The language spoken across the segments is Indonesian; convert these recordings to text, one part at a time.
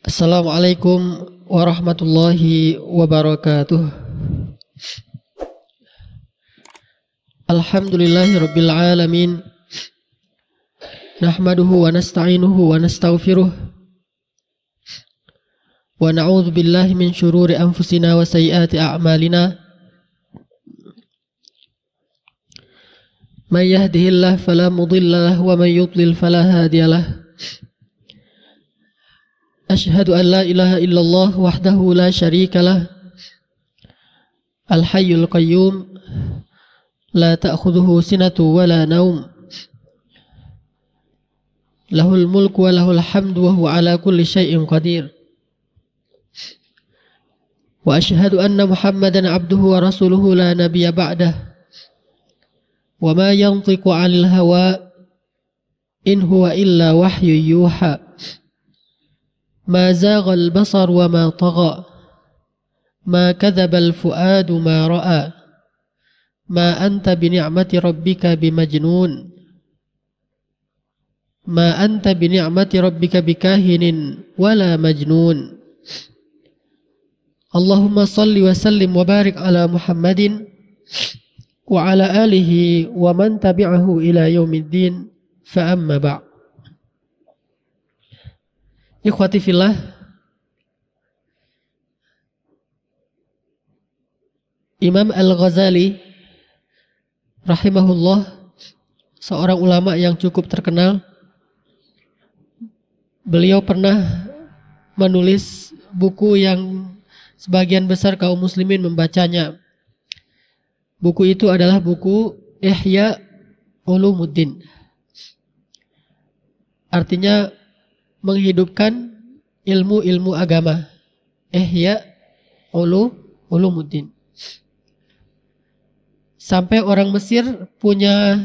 Assalamualaikum warahmatullahi wabarakatuh. Alhamdulillahi rabbil alamin. Nahmaduhu wa nasta'inuhu wa nastaghfiruh. Wa na'udzu billahi min shururi anfusina wa sayyiati a'malina. Man yahdihillahu fala mudilla lahu wa man yudlil fala hadiya أشهد أن لا إله إلا الله وحده لا شريك له الحي القيوم لا تأخذه سنة ولا نوم له الملك وله الحمد وهو على كل شيء قدير وأشهد أن محمدا عبده ورسوله لا نبي بعده وما ينطق عن الهوى إن هو إلا وحي يوحى ما زاغ البصر وما طغى ما كذب الفؤاد ما رأى ما أنت بنعمة ربك بمجنون ما أنت بنعمة ربك بكاهن ولا مجنون اللهم صل وسلم وبارك على محمد وعلى آله ومن تبعه إلى يوم الدين فأما بعد Ikhwati fillah Imam Al-Ghazali rahimahullah seorang ulama yang cukup terkenal beliau pernah menulis buku yang sebagian besar kaum muslimin membacanya buku itu adalah buku Ihya Ulumuddin artinya menghidupkan ilmu-ilmu agama. Eh ya, ulu ulu mudin. Sampai orang Mesir punya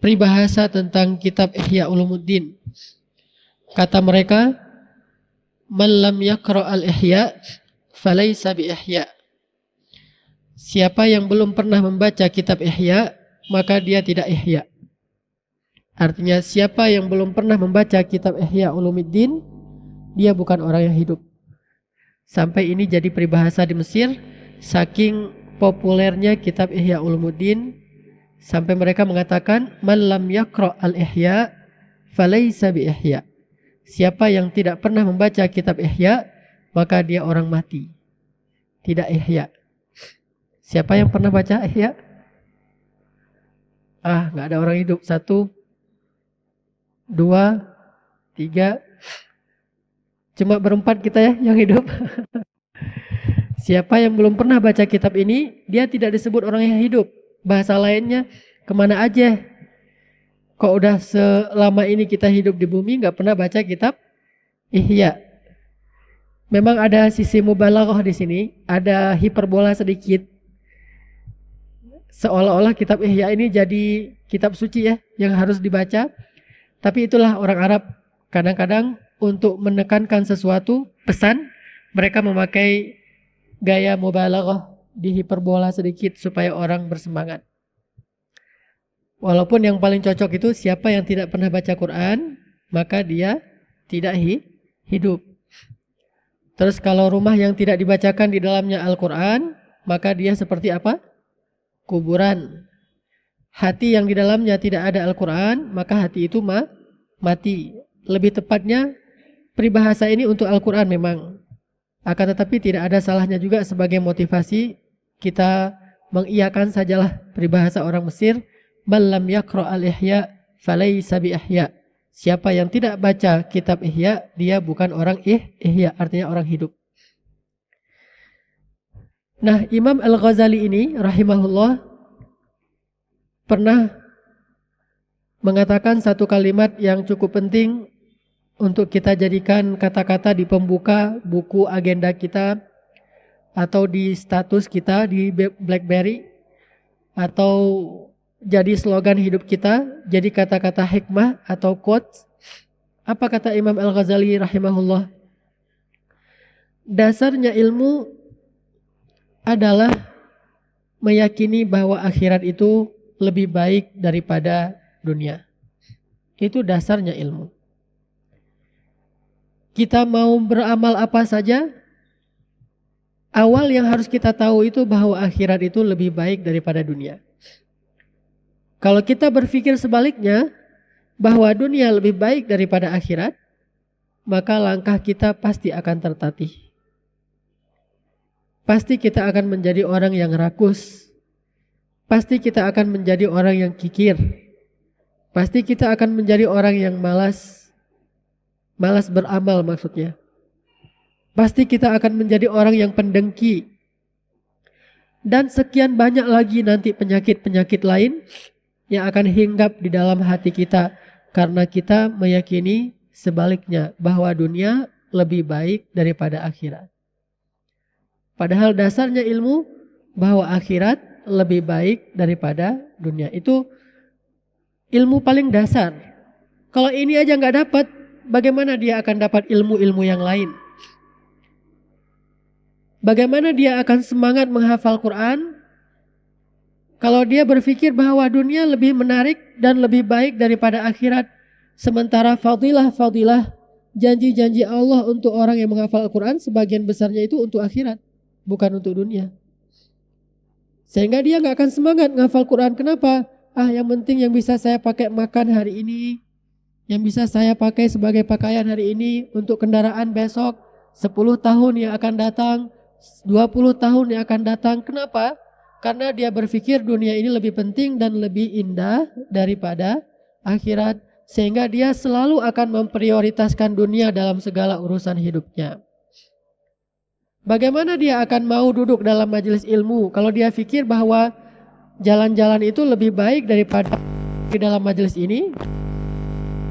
peribahasa tentang kitab Ihya Ulumuddin. Kata mereka, "Man lam yaqra al-Ihya falaysa bi Ihya." Siapa yang belum pernah membaca kitab Ihya, maka dia tidak Ihya. Artinya siapa yang belum pernah membaca kitab Ihya Ulumiddin, dia bukan orang yang hidup. Sampai ini jadi peribahasa di Mesir, saking populernya kitab Ihya Ulumuddin, sampai mereka mengatakan, Man lam yakro al-Ihya, falaysa bi Ihya. Siapa yang tidak pernah membaca kitab Ihya, maka dia orang mati. Tidak Ihya. Siapa yang pernah baca Ihya? Ah, nggak ada orang hidup. Satu, dua, tiga. Cuma berempat kita ya yang hidup. Siapa yang belum pernah baca kitab ini, dia tidak disebut orang yang hidup. Bahasa lainnya, kemana aja? Kok udah selama ini kita hidup di bumi, nggak pernah baca kitab? Ihya. Memang ada sisi mubalaghah di sini, ada hiperbola sedikit. Seolah-olah kitab Ihya ini jadi kitab suci ya, yang harus dibaca tapi itulah orang Arab kadang-kadang untuk menekankan sesuatu pesan mereka memakai gaya mubalaghah di hiperbola sedikit supaya orang bersemangat. Walaupun yang paling cocok itu siapa yang tidak pernah baca Quran, maka dia tidak hi hidup. Terus kalau rumah yang tidak dibacakan di dalamnya Al-Quran, maka dia seperti apa? Kuburan hati yang di dalamnya tidak ada Al-Quran, maka hati itu ma mati. Lebih tepatnya, peribahasa ini untuk Al-Quran memang. Akan tetapi tidak ada salahnya juga sebagai motivasi kita mengiyakan sajalah peribahasa orang Mesir, Malam yakro al-ihya falai sabi ihya Siapa yang tidak baca kitab ihya, dia bukan orang ih, ihya, artinya orang hidup. Nah, Imam Al-Ghazali ini rahimahullah pernah mengatakan satu kalimat yang cukup penting untuk kita jadikan kata-kata di pembuka buku agenda kita atau di status kita di BlackBerry atau jadi slogan hidup kita, jadi kata-kata hikmah atau quotes. Apa kata Imam Al-Ghazali rahimahullah? Dasarnya ilmu adalah meyakini bahwa akhirat itu lebih baik daripada dunia. Itu dasarnya ilmu. Kita mau beramal apa saja, awal yang harus kita tahu itu bahwa akhirat itu lebih baik daripada dunia. Kalau kita berpikir sebaliknya, bahwa dunia lebih baik daripada akhirat, maka langkah kita pasti akan tertatih. Pasti kita akan menjadi orang yang rakus, Pasti kita akan menjadi orang yang kikir. Pasti kita akan menjadi orang yang malas. Malas beramal maksudnya. Pasti kita akan menjadi orang yang pendengki. Dan sekian banyak lagi nanti penyakit-penyakit lain yang akan hinggap di dalam hati kita karena kita meyakini sebaliknya bahwa dunia lebih baik daripada akhirat. Padahal dasarnya ilmu bahwa akhirat lebih baik daripada dunia. Itu ilmu paling dasar. Kalau ini aja nggak dapat, bagaimana dia akan dapat ilmu-ilmu yang lain? Bagaimana dia akan semangat menghafal Quran? Kalau dia berpikir bahwa dunia lebih menarik dan lebih baik daripada akhirat, sementara fadilah-fadilah janji-janji Allah untuk orang yang menghafal Al-Quran sebagian besarnya itu untuk akhirat, bukan untuk dunia. Sehingga dia nggak akan semangat ngafal Quran. Kenapa? Ah yang penting yang bisa saya pakai makan hari ini, yang bisa saya pakai sebagai pakaian hari ini untuk kendaraan besok, 10 tahun yang akan datang, 20 tahun yang akan datang. Kenapa? Karena dia berpikir dunia ini lebih penting dan lebih indah daripada akhirat sehingga dia selalu akan memprioritaskan dunia dalam segala urusan hidupnya. Bagaimana dia akan mau duduk dalam majelis ilmu kalau dia pikir bahwa jalan-jalan itu lebih baik daripada di dalam majelis ini?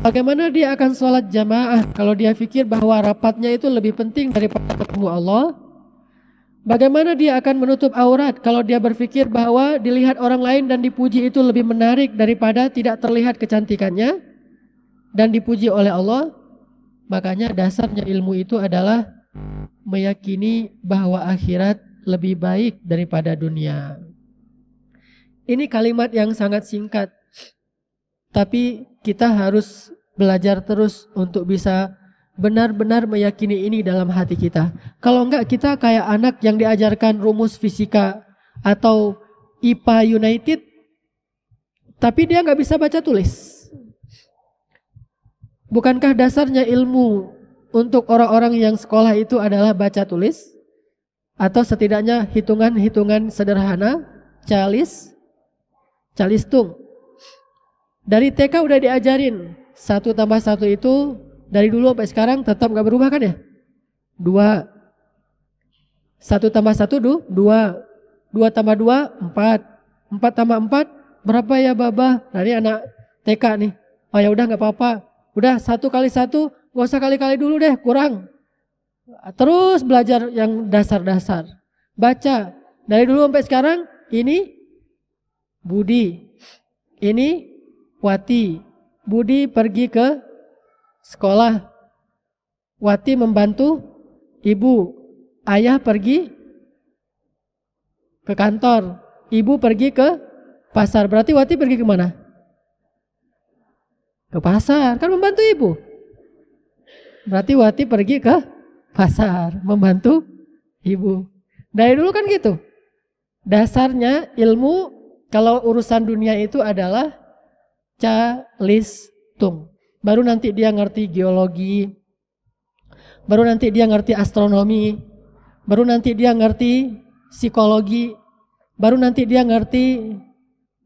Bagaimana dia akan sholat jamaah kalau dia pikir bahwa rapatnya itu lebih penting daripada ketemu Allah? Bagaimana dia akan menutup aurat kalau dia berpikir bahwa dilihat orang lain dan dipuji itu lebih menarik daripada tidak terlihat kecantikannya dan dipuji oleh Allah? Makanya dasarnya ilmu itu adalah meyakini bahwa akhirat lebih baik daripada dunia. Ini kalimat yang sangat singkat, tapi kita harus belajar terus untuk bisa benar-benar meyakini ini dalam hati kita. Kalau enggak kita kayak anak yang diajarkan rumus fisika atau IPA United, tapi dia nggak bisa baca tulis. Bukankah dasarnya ilmu untuk orang-orang yang sekolah itu adalah baca tulis atau setidaknya hitungan-hitungan sederhana, calis, calistung. Dari TK udah diajarin satu tambah satu itu dari dulu sampai sekarang tetap gak berubah kan ya? Dua, satu tambah satu du, dua, dua tambah dua empat, empat tambah empat berapa ya babah? Nah anak TK nih. Oh ya udah gak apa-apa. Udah satu kali satu Gak usah kali-kali dulu deh, kurang. Terus belajar yang dasar-dasar. Baca. Dari dulu sampai sekarang, ini Budi. Ini Wati. Budi pergi ke sekolah. Wati membantu ibu. Ayah pergi ke kantor. Ibu pergi ke pasar. Berarti Wati pergi kemana? Ke pasar. Kan membantu ibu. Berarti Wati pergi ke pasar membantu ibu. Dari dulu kan gitu. Dasarnya ilmu kalau urusan dunia itu adalah calistung. Baru nanti dia ngerti geologi, baru nanti dia ngerti astronomi, baru nanti dia ngerti psikologi, baru nanti dia ngerti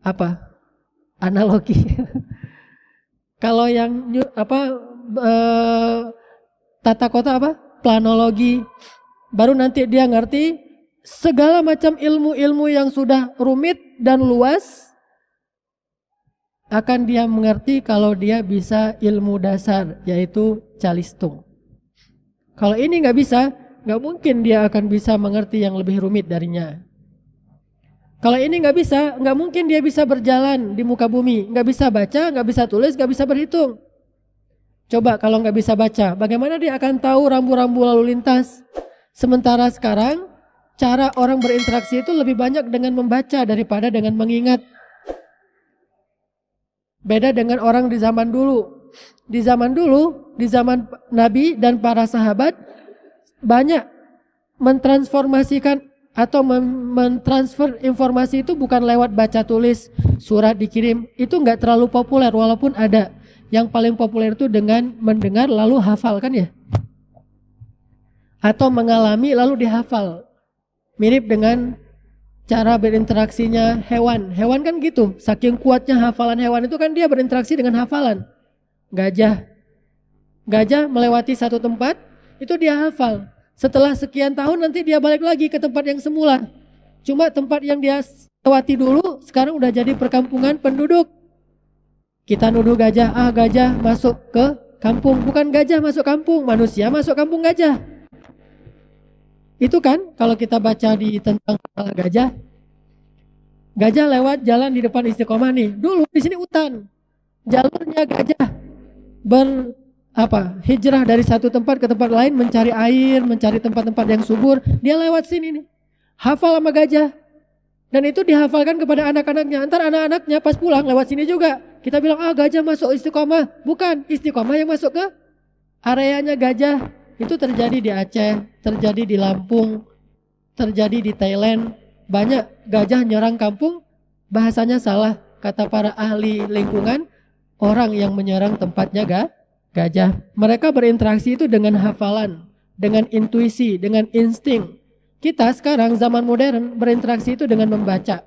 apa? Analogi. kalau yang apa eh, tata kota apa? Planologi. Baru nanti dia ngerti segala macam ilmu-ilmu yang sudah rumit dan luas akan dia mengerti kalau dia bisa ilmu dasar yaitu calistung. Kalau ini nggak bisa, nggak mungkin dia akan bisa mengerti yang lebih rumit darinya. Kalau ini nggak bisa, nggak mungkin dia bisa berjalan di muka bumi, nggak bisa baca, nggak bisa tulis, nggak bisa berhitung. Coba kalau nggak bisa baca, bagaimana dia akan tahu rambu-rambu lalu lintas? Sementara sekarang, cara orang berinteraksi itu lebih banyak dengan membaca daripada dengan mengingat. Beda dengan orang di zaman dulu. Di zaman dulu, di zaman Nabi dan para sahabat, banyak mentransformasikan atau mentransfer informasi itu bukan lewat baca tulis, surat dikirim. Itu nggak terlalu populer walaupun ada yang paling populer itu dengan mendengar lalu hafal kan ya? Atau mengalami lalu dihafal. Mirip dengan cara berinteraksinya hewan. Hewan kan gitu, saking kuatnya hafalan hewan itu kan dia berinteraksi dengan hafalan. Gajah. Gajah melewati satu tempat, itu dia hafal. Setelah sekian tahun nanti dia balik lagi ke tempat yang semula. Cuma tempat yang dia lewati dulu sekarang udah jadi perkampungan penduduk. Kita nuduh gajah, ah gajah masuk ke kampung. Bukan gajah masuk kampung, manusia masuk kampung gajah. Itu kan kalau kita baca di tentang gajah. Gajah lewat jalan di depan istiqomah nih. Dulu di sini hutan. Jalurnya gajah ber apa hijrah dari satu tempat ke tempat lain mencari air, mencari tempat-tempat yang subur. Dia lewat sini nih. Hafal sama gajah. Dan itu dihafalkan kepada anak-anaknya. Antar anak-anaknya pas pulang lewat sini juga. Kita bilang, ah gajah masuk istiqomah. Bukan, istiqomah yang masuk ke areanya gajah. Itu terjadi di Aceh, terjadi di Lampung, terjadi di Thailand. Banyak gajah nyerang kampung, bahasanya salah. Kata para ahli lingkungan, orang yang menyerang tempatnya ga, gajah. Mereka berinteraksi itu dengan hafalan, dengan intuisi, dengan insting. Kita sekarang zaman modern berinteraksi itu dengan membaca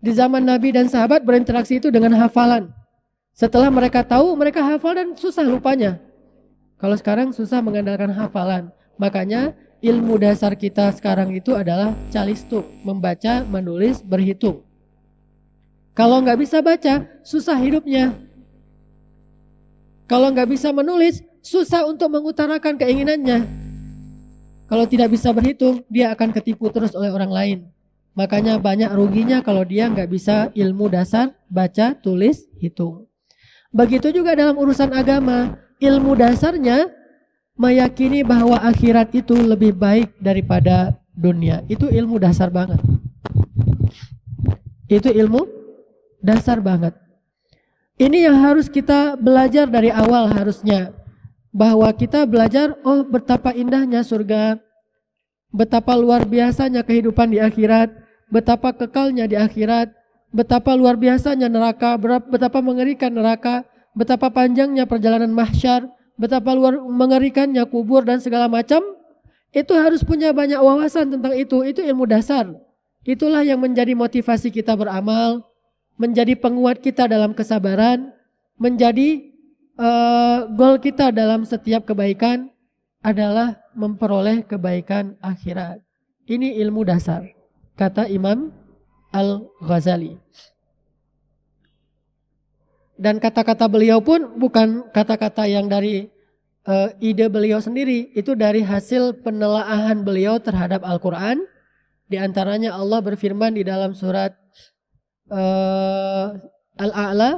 di zaman Nabi dan sahabat berinteraksi itu dengan hafalan. Setelah mereka tahu, mereka hafal dan susah lupanya. Kalau sekarang susah mengandalkan hafalan. Makanya ilmu dasar kita sekarang itu adalah calistung, membaca, menulis, berhitung. Kalau nggak bisa baca, susah hidupnya. Kalau nggak bisa menulis, susah untuk mengutarakan keinginannya. Kalau tidak bisa berhitung, dia akan ketipu terus oleh orang lain. Makanya banyak ruginya kalau dia nggak bisa ilmu dasar baca, tulis, hitung. Begitu juga dalam urusan agama, ilmu dasarnya meyakini bahwa akhirat itu lebih baik daripada dunia. Itu ilmu dasar banget. Itu ilmu dasar banget. Ini yang harus kita belajar dari awal harusnya. Bahwa kita belajar, oh betapa indahnya surga, betapa luar biasanya kehidupan di akhirat, betapa kekalnya di akhirat, betapa luar biasanya neraka, betapa mengerikan neraka, betapa panjangnya perjalanan mahsyar, betapa luar mengerikannya kubur dan segala macam, itu harus punya banyak wawasan tentang itu. Itu ilmu dasar. Itulah yang menjadi motivasi kita beramal, menjadi penguat kita dalam kesabaran, menjadi uh, goal kita dalam setiap kebaikan adalah memperoleh kebaikan akhirat. Ini ilmu dasar, kata Imam Al-Ghazali. Dan kata-kata beliau pun bukan kata-kata yang dari uh, ide beliau sendiri, itu dari hasil penelaahan beliau terhadap Al-Quran. Di antaranya Allah berfirman di dalam surat uh, Al-A'la,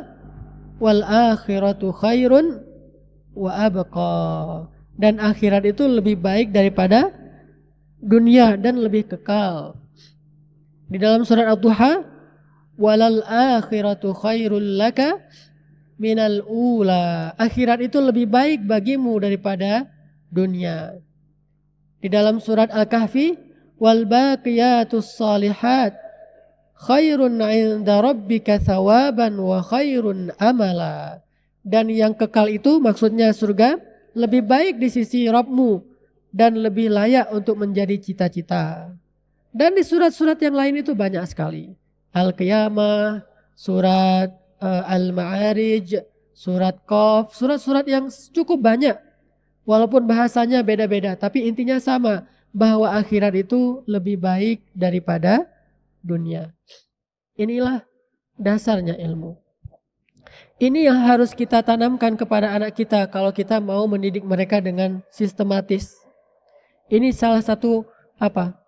wal akhiratu khairun wa abqa dan akhirat itu lebih baik daripada dunia dan lebih kekal. Di dalam surat al duha walal akhiratu khairul laka minal ula. Akhirat itu lebih baik bagimu daripada dunia. Di dalam surat Al-Kahfi, wal baqiyatus salihat khairun 'inda rabbika thawaban wa khairun amala. Dan yang kekal itu maksudnya surga lebih baik di sisi Robmu dan lebih layak untuk menjadi cita-cita. Dan di surat-surat yang lain itu banyak sekali. Al-Qiyamah, surat uh, Al-Ma'arij, surat Qaf, surat-surat yang cukup banyak. Walaupun bahasanya beda-beda, tapi intinya sama. Bahwa akhirat itu lebih baik daripada dunia. Inilah dasarnya ilmu. Ini yang harus kita tanamkan kepada anak kita kalau kita mau mendidik mereka dengan sistematis. Ini salah satu apa?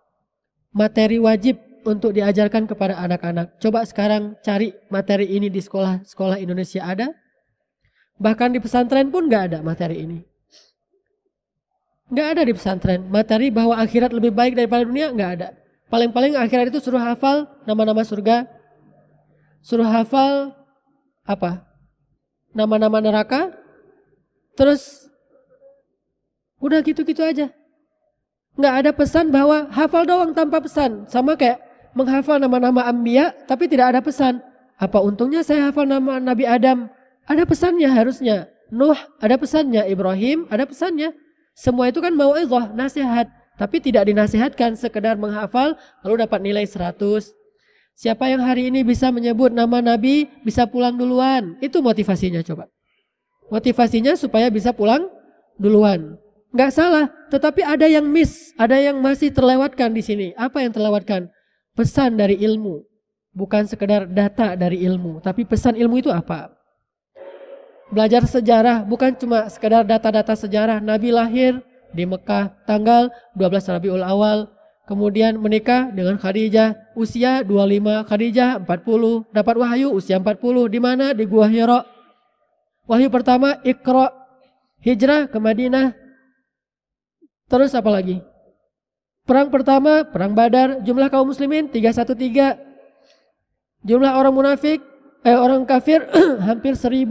materi wajib untuk diajarkan kepada anak-anak. Coba sekarang cari materi ini di sekolah-sekolah Indonesia ada? Bahkan di pesantren pun nggak ada materi ini. Nggak ada di pesantren. Materi bahwa akhirat lebih baik daripada dunia nggak ada. Paling-paling akhirat itu suruh hafal nama-nama surga. Suruh hafal apa? nama-nama neraka, terus udah gitu-gitu aja. Nggak ada pesan bahwa hafal doang tanpa pesan. Sama kayak menghafal nama-nama ambia tapi tidak ada pesan. Apa untungnya saya hafal nama Nabi Adam? Ada pesannya harusnya. Nuh ada pesannya, Ibrahim ada pesannya. Semua itu kan mau'izah, nasihat. Tapi tidak dinasihatkan sekedar menghafal lalu dapat nilai 100, Siapa yang hari ini bisa menyebut nama Nabi bisa pulang duluan. Itu motivasinya coba. Motivasinya supaya bisa pulang duluan. Nggak salah, tetapi ada yang miss, ada yang masih terlewatkan di sini. Apa yang terlewatkan? Pesan dari ilmu. Bukan sekedar data dari ilmu, tapi pesan ilmu itu apa? Belajar sejarah bukan cuma sekedar data-data sejarah. Nabi lahir di Mekah tanggal 12 Rabiul Awal, kemudian menikah dengan Khadijah usia 25, Khadijah 40, dapat wahyu usia 40, di mana? Di Gua Hiro. Wahyu pertama Iqra, hijrah ke Madinah. Terus apa lagi? Perang pertama, perang Badar, jumlah kaum muslimin 313. Jumlah orang munafik, eh orang kafir hampir 1000.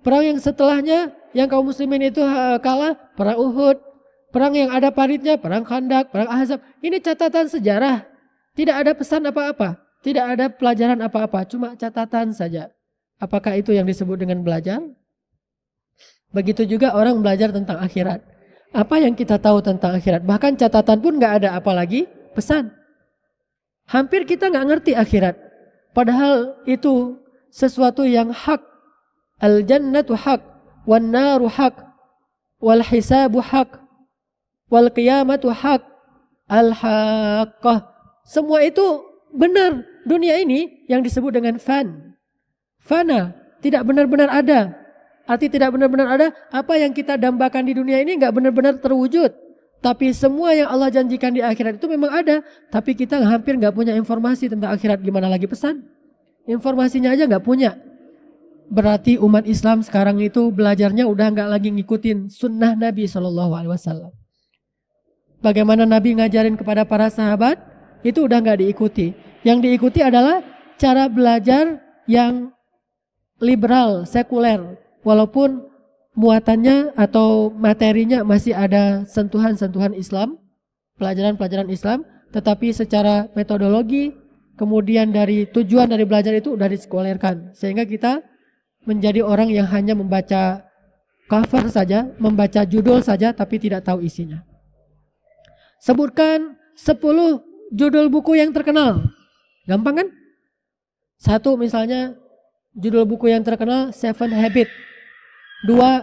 Perang yang setelahnya yang kaum muslimin itu kalah, perang Uhud. Perang yang ada paritnya, perang Khandak, perang Ahzab. Ini catatan sejarah tidak ada pesan apa-apa, tidak ada pelajaran apa-apa, cuma catatan saja. Apakah itu yang disebut dengan belajar? Begitu juga orang belajar tentang akhirat. Apa yang kita tahu tentang akhirat? Bahkan catatan pun nggak ada apalagi pesan. Hampir kita nggak ngerti akhirat. Padahal itu sesuatu yang hak. Al jannatu hak, wal naru hak, wal hisabu hak, wal qiyamatu hak, al haqqah semua itu benar dunia ini yang disebut dengan fan. Fana, tidak benar-benar ada. Arti tidak benar-benar ada, apa yang kita dambakan di dunia ini nggak benar-benar terwujud. Tapi semua yang Allah janjikan di akhirat itu memang ada. Tapi kita hampir nggak punya informasi tentang akhirat gimana lagi pesan. Informasinya aja nggak punya. Berarti umat Islam sekarang itu belajarnya udah nggak lagi ngikutin sunnah Nabi Shallallahu Alaihi Wasallam. Bagaimana Nabi ngajarin kepada para sahabat? itu udah nggak diikuti. Yang diikuti adalah cara belajar yang liberal, sekuler, walaupun muatannya atau materinya masih ada sentuhan-sentuhan Islam, pelajaran-pelajaran Islam, tetapi secara metodologi, kemudian dari tujuan dari belajar itu udah disekulerkan, sehingga kita menjadi orang yang hanya membaca cover saja, membaca judul saja, tapi tidak tahu isinya. Sebutkan 10 judul buku yang terkenal. Gampang kan? Satu misalnya judul buku yang terkenal Seven Habit. Dua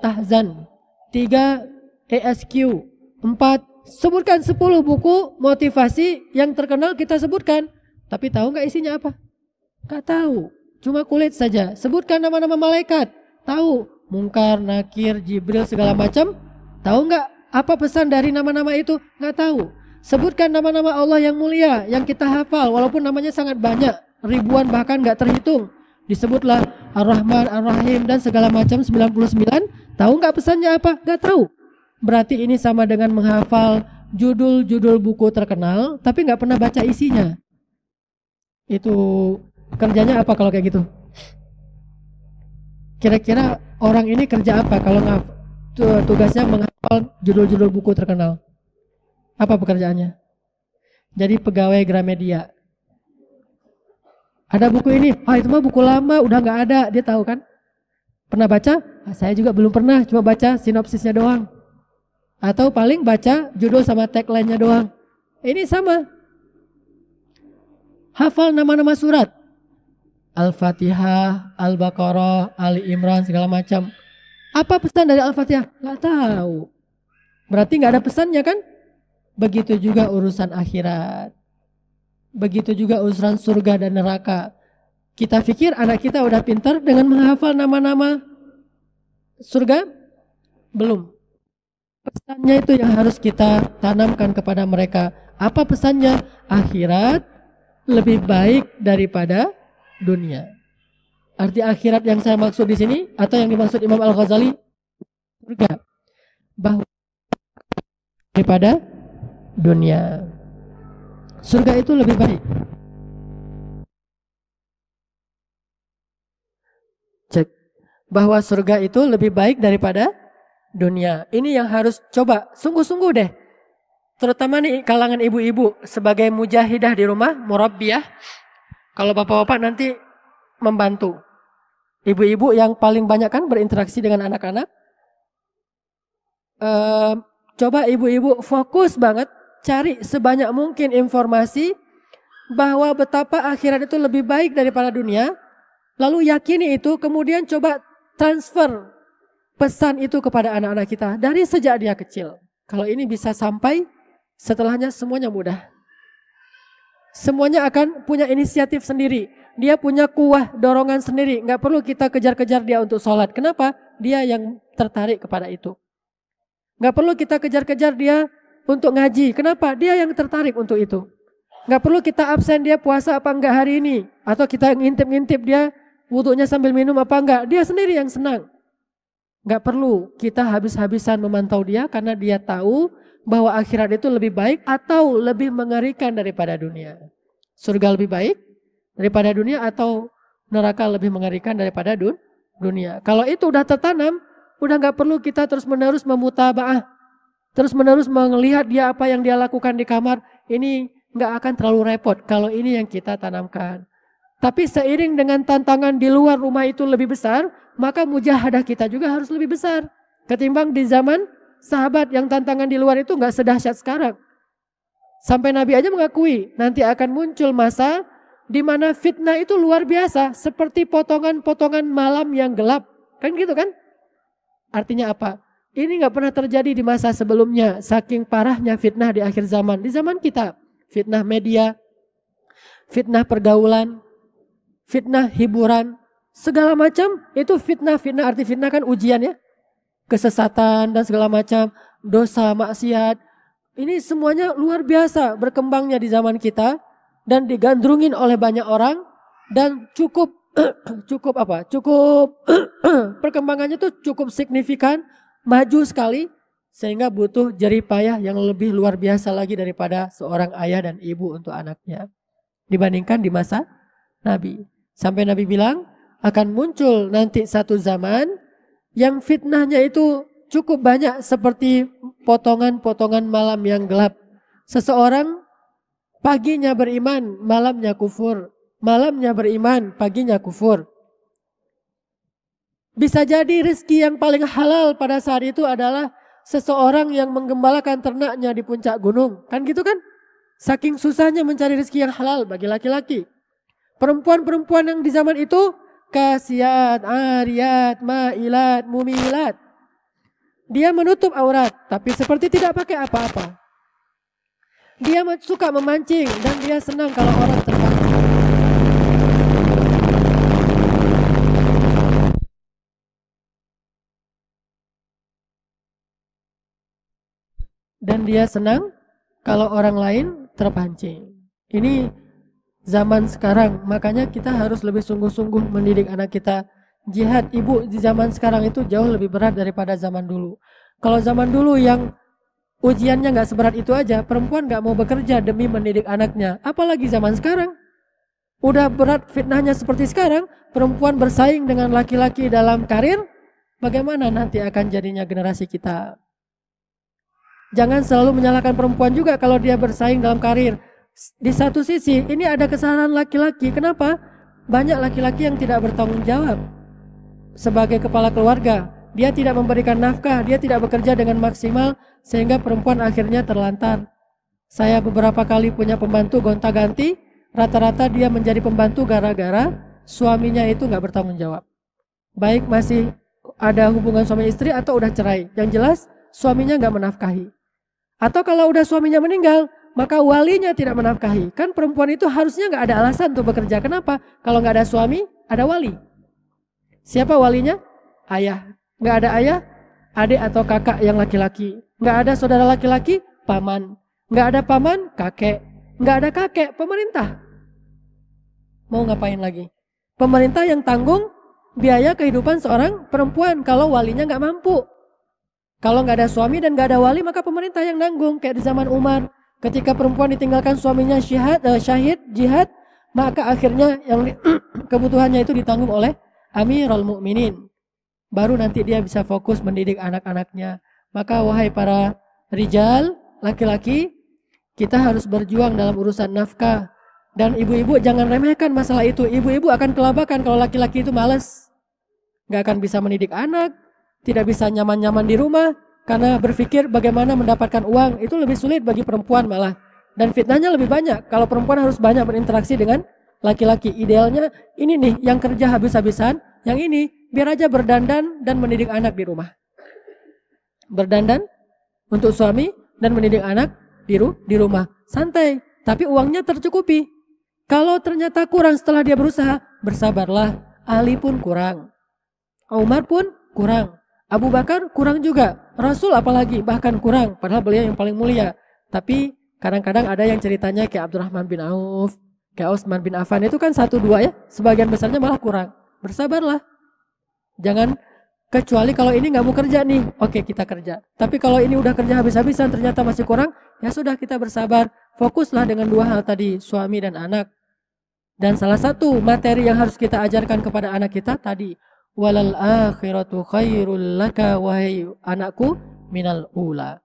Tahzan. Tiga ESQ. Empat sebutkan sepuluh buku motivasi yang terkenal kita sebutkan. Tapi tahu nggak isinya apa? Gak tahu. Cuma kulit saja. Sebutkan nama-nama malaikat. Tahu. Mungkar, Nakir, Jibril segala macam. Tahu nggak apa pesan dari nama-nama itu? Nggak tahu. Sebutkan nama-nama Allah yang mulia yang kita hafal walaupun namanya sangat banyak, ribuan bahkan nggak terhitung. Disebutlah Ar-Rahman, Ar-Rahim dan segala macam 99. Tahu nggak pesannya apa? Nggak tahu. Berarti ini sama dengan menghafal judul-judul buku terkenal tapi nggak pernah baca isinya. Itu kerjanya apa kalau kayak gitu? Kira-kira orang ini kerja apa kalau tugasnya menghafal judul-judul buku terkenal? Apa pekerjaannya? Jadi pegawai Gramedia. Ada buku ini, ah itu mah buku lama, udah nggak ada, dia tahu kan? Pernah baca? Ah, saya juga belum pernah, cuma baca sinopsisnya doang. Atau paling baca judul sama tagline-nya doang. Ini sama. Hafal nama-nama surat. Al-Fatihah, Al-Baqarah, Ali Imran, segala macam. Apa pesan dari Al-Fatihah? Gak tahu. Berarti gak ada pesannya kan? Begitu juga urusan akhirat. Begitu juga urusan surga dan neraka. Kita pikir anak kita udah pintar dengan menghafal nama-nama surga? Belum. Pesannya itu yang harus kita tanamkan kepada mereka. Apa pesannya? Akhirat lebih baik daripada dunia. Arti akhirat yang saya maksud di sini atau yang dimaksud Imam Al Ghazali surga bahwa daripada dunia. Surga itu lebih baik. Cek bahwa surga itu lebih baik daripada dunia. Ini yang harus coba sungguh-sungguh deh. Terutama nih kalangan ibu-ibu sebagai mujahidah di rumah, murabbiyah. Kalau bapak-bapak nanti membantu. Ibu-ibu yang paling banyak kan berinteraksi dengan anak-anak. Eh, coba ibu-ibu fokus banget cari sebanyak mungkin informasi bahwa betapa akhirat itu lebih baik daripada dunia. Lalu yakini itu, kemudian coba transfer pesan itu kepada anak-anak kita dari sejak dia kecil. Kalau ini bisa sampai setelahnya semuanya mudah. Semuanya akan punya inisiatif sendiri. Dia punya kuah dorongan sendiri. Nggak perlu kita kejar-kejar dia untuk sholat. Kenapa? Dia yang tertarik kepada itu. Nggak perlu kita kejar-kejar dia untuk ngaji. Kenapa? Dia yang tertarik untuk itu. Nggak perlu kita absen dia puasa apa enggak hari ini. Atau kita ngintip-ngintip dia wudhunya sambil minum apa enggak. Dia sendiri yang senang. Nggak perlu kita habis-habisan memantau dia karena dia tahu bahwa akhirat itu lebih baik atau lebih mengerikan daripada dunia. Surga lebih baik daripada dunia atau neraka lebih mengerikan daripada dun dunia. Kalau itu udah tertanam, udah nggak perlu kita terus menerus memutabaah terus-menerus melihat dia apa yang dia lakukan di kamar, ini nggak akan terlalu repot kalau ini yang kita tanamkan. Tapi seiring dengan tantangan di luar rumah itu lebih besar, maka mujahadah kita juga harus lebih besar. Ketimbang di zaman sahabat yang tantangan di luar itu nggak sedahsyat sekarang. Sampai Nabi aja mengakui, nanti akan muncul masa di mana fitnah itu luar biasa, seperti potongan-potongan malam yang gelap. Kan gitu kan? Artinya apa? Ini nggak pernah terjadi di masa sebelumnya, saking parahnya fitnah di akhir zaman. Di zaman kita, fitnah media, fitnah pergaulan, fitnah hiburan, segala macam itu fitnah. Fitnah arti fitnah kan ujian ya. Kesesatan dan segala macam, dosa, maksiat. Ini semuanya luar biasa berkembangnya di zaman kita dan digandrungin oleh banyak orang dan cukup cukup apa? Cukup perkembangannya tuh cukup signifikan maju sekali sehingga butuh payah yang lebih luar biasa lagi daripada seorang ayah dan ibu untuk anaknya dibandingkan di masa Nabi. Sampai Nabi bilang akan muncul nanti satu zaman yang fitnahnya itu cukup banyak seperti potongan-potongan malam yang gelap. Seseorang paginya beriman, malamnya kufur. Malamnya beriman, paginya kufur. Bisa jadi rezeki yang paling halal pada saat itu adalah seseorang yang menggembalakan ternaknya di puncak gunung. Kan gitu kan? Saking susahnya mencari rezeki yang halal bagi laki-laki. Perempuan-perempuan yang di zaman itu kasiat, ariat, ma'ilat, mumilat. Dia menutup aurat, tapi seperti tidak pakai apa-apa. Dia suka memancing dan dia senang kalau orang ter dan dia senang kalau orang lain terpancing. Ini zaman sekarang, makanya kita harus lebih sungguh-sungguh mendidik anak kita. Jihad ibu di zaman sekarang itu jauh lebih berat daripada zaman dulu. Kalau zaman dulu yang ujiannya nggak seberat itu aja, perempuan nggak mau bekerja demi mendidik anaknya. Apalagi zaman sekarang. Udah berat fitnahnya seperti sekarang, perempuan bersaing dengan laki-laki dalam karir, bagaimana nanti akan jadinya generasi kita? Jangan selalu menyalahkan perempuan juga kalau dia bersaing dalam karir. Di satu sisi, ini ada kesalahan laki-laki. Kenapa? Banyak laki-laki yang tidak bertanggung jawab. Sebagai kepala keluarga, dia tidak memberikan nafkah, dia tidak bekerja dengan maksimal, sehingga perempuan akhirnya terlantar. Saya beberapa kali punya pembantu gonta-ganti, rata-rata dia menjadi pembantu gara-gara suaminya itu nggak bertanggung jawab. Baik masih ada hubungan suami istri atau udah cerai. Yang jelas suaminya nggak menafkahi. Atau kalau udah suaminya meninggal, maka walinya tidak menafkahi. Kan perempuan itu harusnya nggak ada alasan untuk bekerja. Kenapa? Kalau nggak ada suami, ada wali. Siapa walinya? Ayah. Nggak ada ayah, adik atau kakak yang laki-laki. Nggak ada saudara laki-laki, paman. Nggak ada paman, kakek. Nggak ada kakek, pemerintah. Mau ngapain lagi? Pemerintah yang tanggung biaya kehidupan seorang perempuan kalau walinya nggak mampu. Kalau nggak ada suami dan nggak ada wali maka pemerintah yang nanggung kayak di zaman Umar. Ketika perempuan ditinggalkan suaminya syihad, uh, syahid, jihad, maka akhirnya yang kebutuhannya itu ditanggung oleh Amirul Mukminin. Baru nanti dia bisa fokus mendidik anak-anaknya. Maka wahai para rijal, laki-laki, kita harus berjuang dalam urusan nafkah. Dan ibu-ibu jangan remehkan masalah itu. Ibu-ibu akan kelabakan kalau laki-laki itu males. Gak akan bisa mendidik anak, tidak bisa nyaman-nyaman di rumah karena berpikir bagaimana mendapatkan uang itu lebih sulit bagi perempuan malah. Dan fitnahnya lebih banyak kalau perempuan harus banyak berinteraksi dengan laki-laki. Idealnya ini nih yang kerja habis-habisan, yang ini biar aja berdandan dan mendidik anak di rumah. Berdandan untuk suami dan mendidik anak di, ru di rumah. Santai, tapi uangnya tercukupi. Kalau ternyata kurang setelah dia berusaha, bersabarlah. Ali pun kurang. Umar pun kurang. Abu Bakar kurang juga, Rasul apalagi bahkan kurang, padahal beliau yang paling mulia. Tapi kadang-kadang ada yang ceritanya kayak Abdurrahman bin Auf, kayak Utsman bin Affan itu kan satu dua ya, sebagian besarnya malah kurang. Bersabarlah, jangan kecuali kalau ini nggak mau kerja nih, oke kita kerja. Tapi kalau ini udah kerja habis-habisan ternyata masih kurang, ya sudah kita bersabar, fokuslah dengan dua hal tadi, suami dan anak. Dan salah satu materi yang harus kita ajarkan kepada anak kita tadi, walal akhiratu khairul laka wahai anakku minal ula.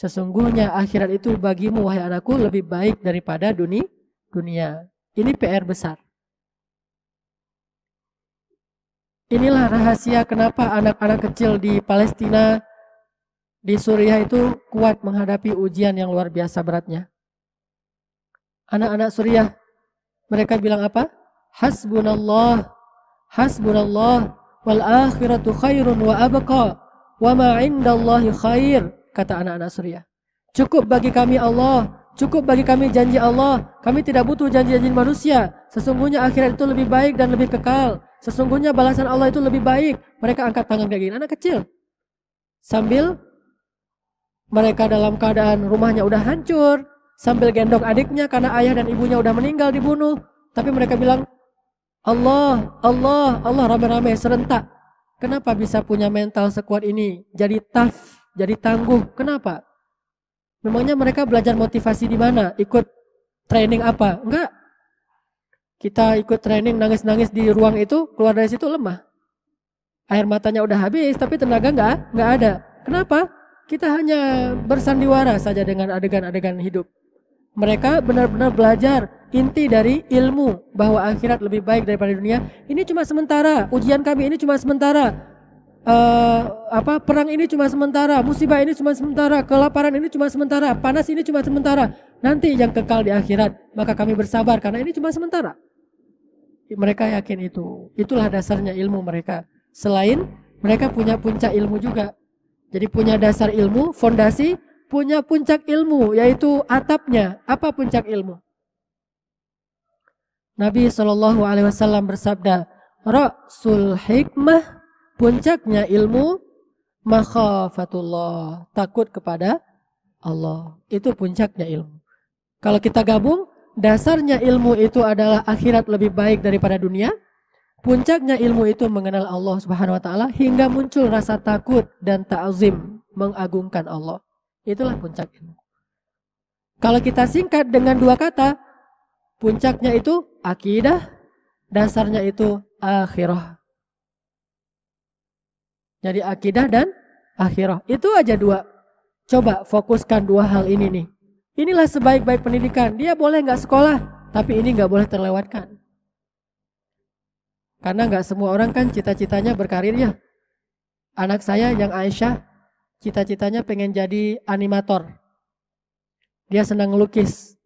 Sesungguhnya akhirat itu bagimu wahai anakku lebih baik daripada dunia. dunia. Ini PR besar. Inilah rahasia kenapa anak-anak kecil di Palestina, di Suriah itu kuat menghadapi ujian yang luar biasa beratnya. Anak-anak Suriah, mereka bilang apa? Hasbunallah Hasbunallah wal khairun wa abqa wa ma indallahi khair kata anak-anak surya. Cukup bagi kami Allah, cukup bagi kami janji Allah. Kami tidak butuh janji-janji manusia. Sesungguhnya akhirat itu lebih baik dan lebih kekal. Sesungguhnya balasan Allah itu lebih baik. Mereka angkat tangan kayak gini, anak kecil. Sambil mereka dalam keadaan rumahnya udah hancur, sambil gendong adiknya karena ayah dan ibunya udah meninggal dibunuh. Tapi mereka bilang, Allah, Allah, Allah rame-rame serentak. Kenapa bisa punya mental sekuat ini? Jadi tough, jadi tangguh. Kenapa? Memangnya mereka belajar motivasi di mana? Ikut training apa? Enggak. Kita ikut training nangis-nangis di ruang itu, keluar dari situ lemah. Air matanya udah habis, tapi tenaga enggak, enggak ada. Kenapa? Kita hanya bersandiwara saja dengan adegan-adegan hidup. Mereka benar-benar belajar inti dari ilmu bahwa akhirat lebih baik daripada dunia ini cuma sementara ujian kami ini cuma sementara uh, apa perang ini cuma sementara musibah ini cuma sementara kelaparan ini cuma sementara panas ini cuma sementara nanti yang kekal di akhirat maka kami bersabar karena ini cuma sementara mereka yakin itu itulah dasarnya ilmu mereka selain mereka punya puncak ilmu juga jadi punya dasar ilmu fondasi punya puncak ilmu yaitu atapnya apa puncak ilmu Nabi Shallallahu Alaihi Wasallam bersabda, Rasul hikmah puncaknya ilmu makhafatullah takut kepada Allah itu puncaknya ilmu. Kalau kita gabung dasarnya ilmu itu adalah akhirat lebih baik daripada dunia. Puncaknya ilmu itu mengenal Allah Subhanahu wa taala hingga muncul rasa takut dan ta'zim mengagungkan Allah. Itulah puncak ilmu. Kalau kita singkat dengan dua kata, Puncaknya itu akidah, dasarnya itu akhirah. Jadi akidah dan akhirah. Itu aja dua. Coba fokuskan dua hal ini nih. Inilah sebaik-baik pendidikan. Dia boleh nggak sekolah, tapi ini nggak boleh terlewatkan. Karena nggak semua orang kan cita-citanya berkarir ya. Anak saya yang Aisyah, cita-citanya pengen jadi animator. Dia senang lukis.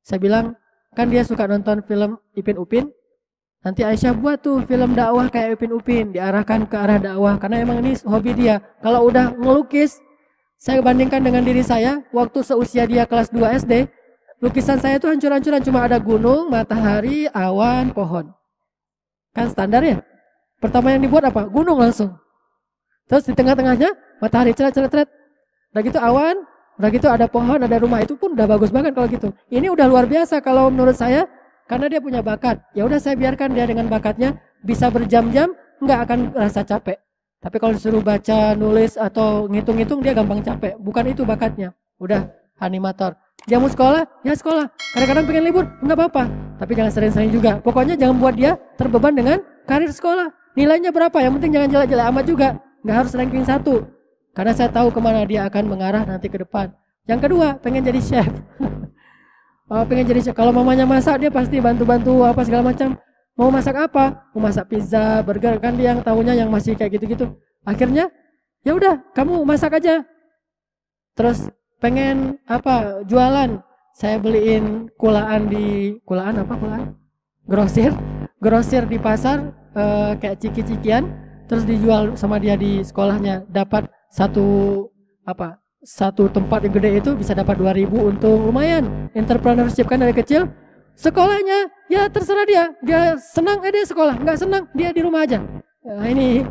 Saya bilang, kan dia suka nonton film Ipin Upin nanti Aisyah buat tuh film dakwah kayak Ipin Upin diarahkan ke arah dakwah karena emang ini hobi dia kalau udah ngelukis saya bandingkan dengan diri saya waktu seusia dia kelas 2 SD lukisan saya tuh hancur-hancuran cuma ada gunung, matahari, awan, pohon kan standar ya pertama yang dibuat apa? gunung langsung terus di tengah-tengahnya matahari cerat-cerat Nah gitu awan, Udah gitu ada pohon, ada rumah itu pun udah bagus banget kalau gitu. Ini udah luar biasa kalau menurut saya karena dia punya bakat. Ya udah saya biarkan dia dengan bakatnya bisa berjam-jam nggak akan rasa capek. Tapi kalau disuruh baca, nulis atau ngitung-ngitung dia gampang capek. Bukan itu bakatnya. Udah animator. Dia mau sekolah, ya sekolah. Kadang-kadang pengen libur, nggak apa-apa. Tapi jangan sering-sering juga. Pokoknya jangan buat dia terbeban dengan karir sekolah. Nilainya berapa? Yang penting jangan jelek-jelek amat juga. Nggak harus ranking satu karena saya tahu kemana dia akan mengarah nanti ke depan. Yang kedua, pengen jadi chef. oh, pengen jadi chef. Kalau mamanya masak, dia pasti bantu-bantu apa segala macam. Mau masak apa? Mau masak pizza, burger, kan dia yang tahunya yang masih kayak gitu-gitu. Akhirnya, ya udah, kamu masak aja. Terus pengen apa? Jualan. Saya beliin kulaan di kulaan apa kulaan? Grosir, grosir di pasar uh, kayak ciki-cikian. Terus dijual sama dia di sekolahnya. Dapat satu apa satu tempat yang gede itu bisa dapat 2000 untuk lumayan entrepreneurship kan dari kecil sekolahnya ya terserah dia dia senang eh dia sekolah nggak senang dia di rumah aja nah, ini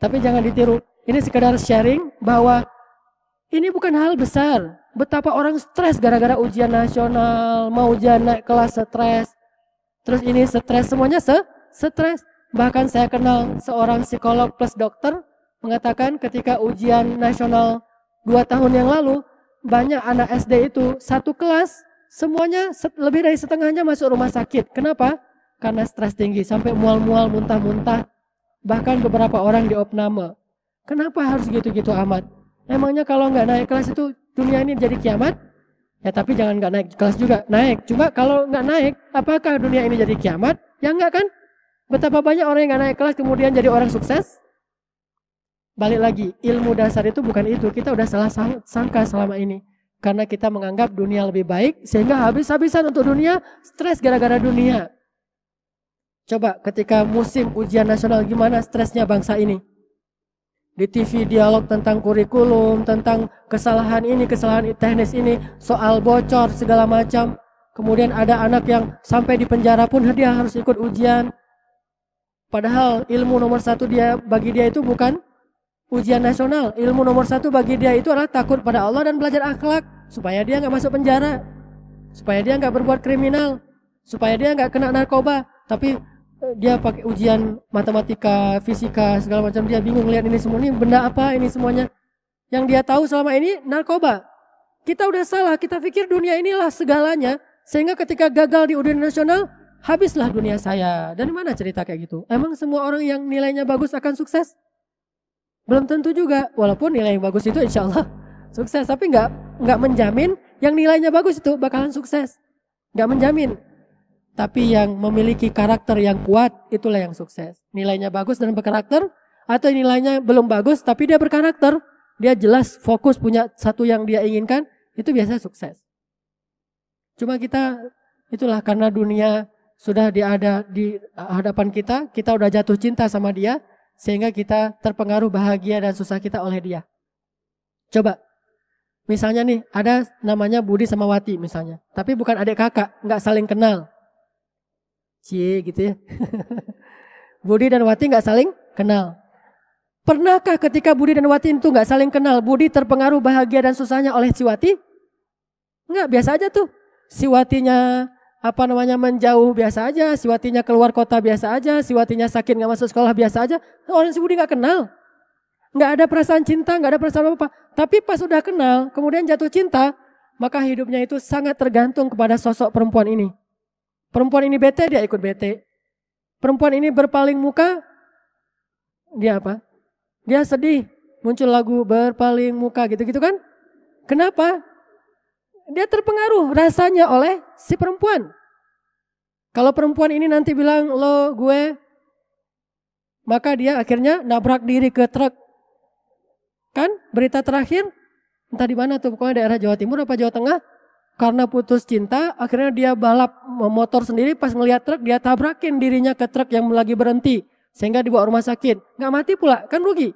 tapi jangan ditiru ini sekedar sharing bahwa ini bukan hal besar betapa orang stres gara-gara ujian nasional mau ujian naik kelas stres terus ini stres semuanya se stres bahkan saya kenal seorang psikolog plus dokter mengatakan ketika ujian nasional dua tahun yang lalu, banyak anak SD itu satu kelas, semuanya lebih dari setengahnya masuk rumah sakit. Kenapa? Karena stres tinggi, sampai mual-mual, muntah-muntah, bahkan beberapa orang diopname. Kenapa harus gitu-gitu amat? Emangnya kalau nggak naik kelas itu dunia ini jadi kiamat? Ya tapi jangan nggak naik kelas juga, naik. Cuma kalau nggak naik, apakah dunia ini jadi kiamat? Ya nggak kan? Betapa banyak orang yang nggak naik kelas kemudian jadi orang sukses? balik lagi ilmu dasar itu bukan itu kita udah salah sangka selama ini karena kita menganggap dunia lebih baik sehingga habis-habisan untuk dunia stres gara-gara dunia coba ketika musim ujian nasional gimana stresnya bangsa ini di TV dialog tentang kurikulum tentang kesalahan ini kesalahan teknis ini soal bocor segala macam kemudian ada anak yang sampai di penjara pun dia harus ikut ujian padahal ilmu nomor satu dia bagi dia itu bukan Ujian nasional, ilmu nomor satu bagi dia itu adalah takut pada Allah dan belajar akhlak. Supaya dia nggak masuk penjara. Supaya dia nggak berbuat kriminal. Supaya dia nggak kena narkoba. Tapi eh, dia pakai ujian matematika, fisika, segala macam. Dia bingung lihat ini semua. Ini benda apa ini semuanya. Yang dia tahu selama ini narkoba. Kita udah salah, kita pikir dunia inilah segalanya. Sehingga ketika gagal di ujian nasional, habislah dunia saya. Dan mana cerita kayak gitu? Emang semua orang yang nilainya bagus akan sukses? belum tentu juga walaupun nilai yang bagus itu insya Allah sukses tapi nggak nggak menjamin yang nilainya bagus itu bakalan sukses nggak menjamin tapi yang memiliki karakter yang kuat itulah yang sukses nilainya bagus dan berkarakter atau nilainya belum bagus tapi dia berkarakter dia jelas fokus punya satu yang dia inginkan itu biasa sukses cuma kita itulah karena dunia sudah diada di hadapan kita kita udah jatuh cinta sama dia sehingga kita terpengaruh bahagia dan susah kita oleh dia. Coba, misalnya nih ada namanya Budi sama Wati misalnya, tapi bukan adik kakak, nggak saling kenal. Cie gitu ya. Budi dan Wati nggak saling kenal. Pernahkah ketika Budi dan Wati itu nggak saling kenal, Budi terpengaruh bahagia dan susahnya oleh si Wati? Nggak, biasa aja tuh. Si Watinya apa namanya menjauh biasa aja, siwatinya keluar kota biasa aja, siwatinya sakit nggak masuk sekolah biasa aja, orang si Budi nggak kenal. Nggak ada perasaan cinta, nggak ada perasaan apa-apa. Tapi pas sudah kenal, kemudian jatuh cinta, maka hidupnya itu sangat tergantung kepada sosok perempuan ini. Perempuan ini bete, dia ikut bete. Perempuan ini berpaling muka, dia apa? Dia sedih, muncul lagu berpaling muka gitu-gitu kan? Kenapa? Dia terpengaruh rasanya oleh si perempuan. Kalau perempuan ini nanti bilang, lo gue, maka dia akhirnya nabrak diri ke truk. Kan berita terakhir, entah di mana tuh, pokoknya daerah Jawa Timur apa Jawa Tengah, karena putus cinta, akhirnya dia balap motor sendiri, pas ngeliat truk, dia tabrakin dirinya ke truk yang lagi berhenti. Sehingga dibawa rumah sakit. Nggak mati pula, kan rugi.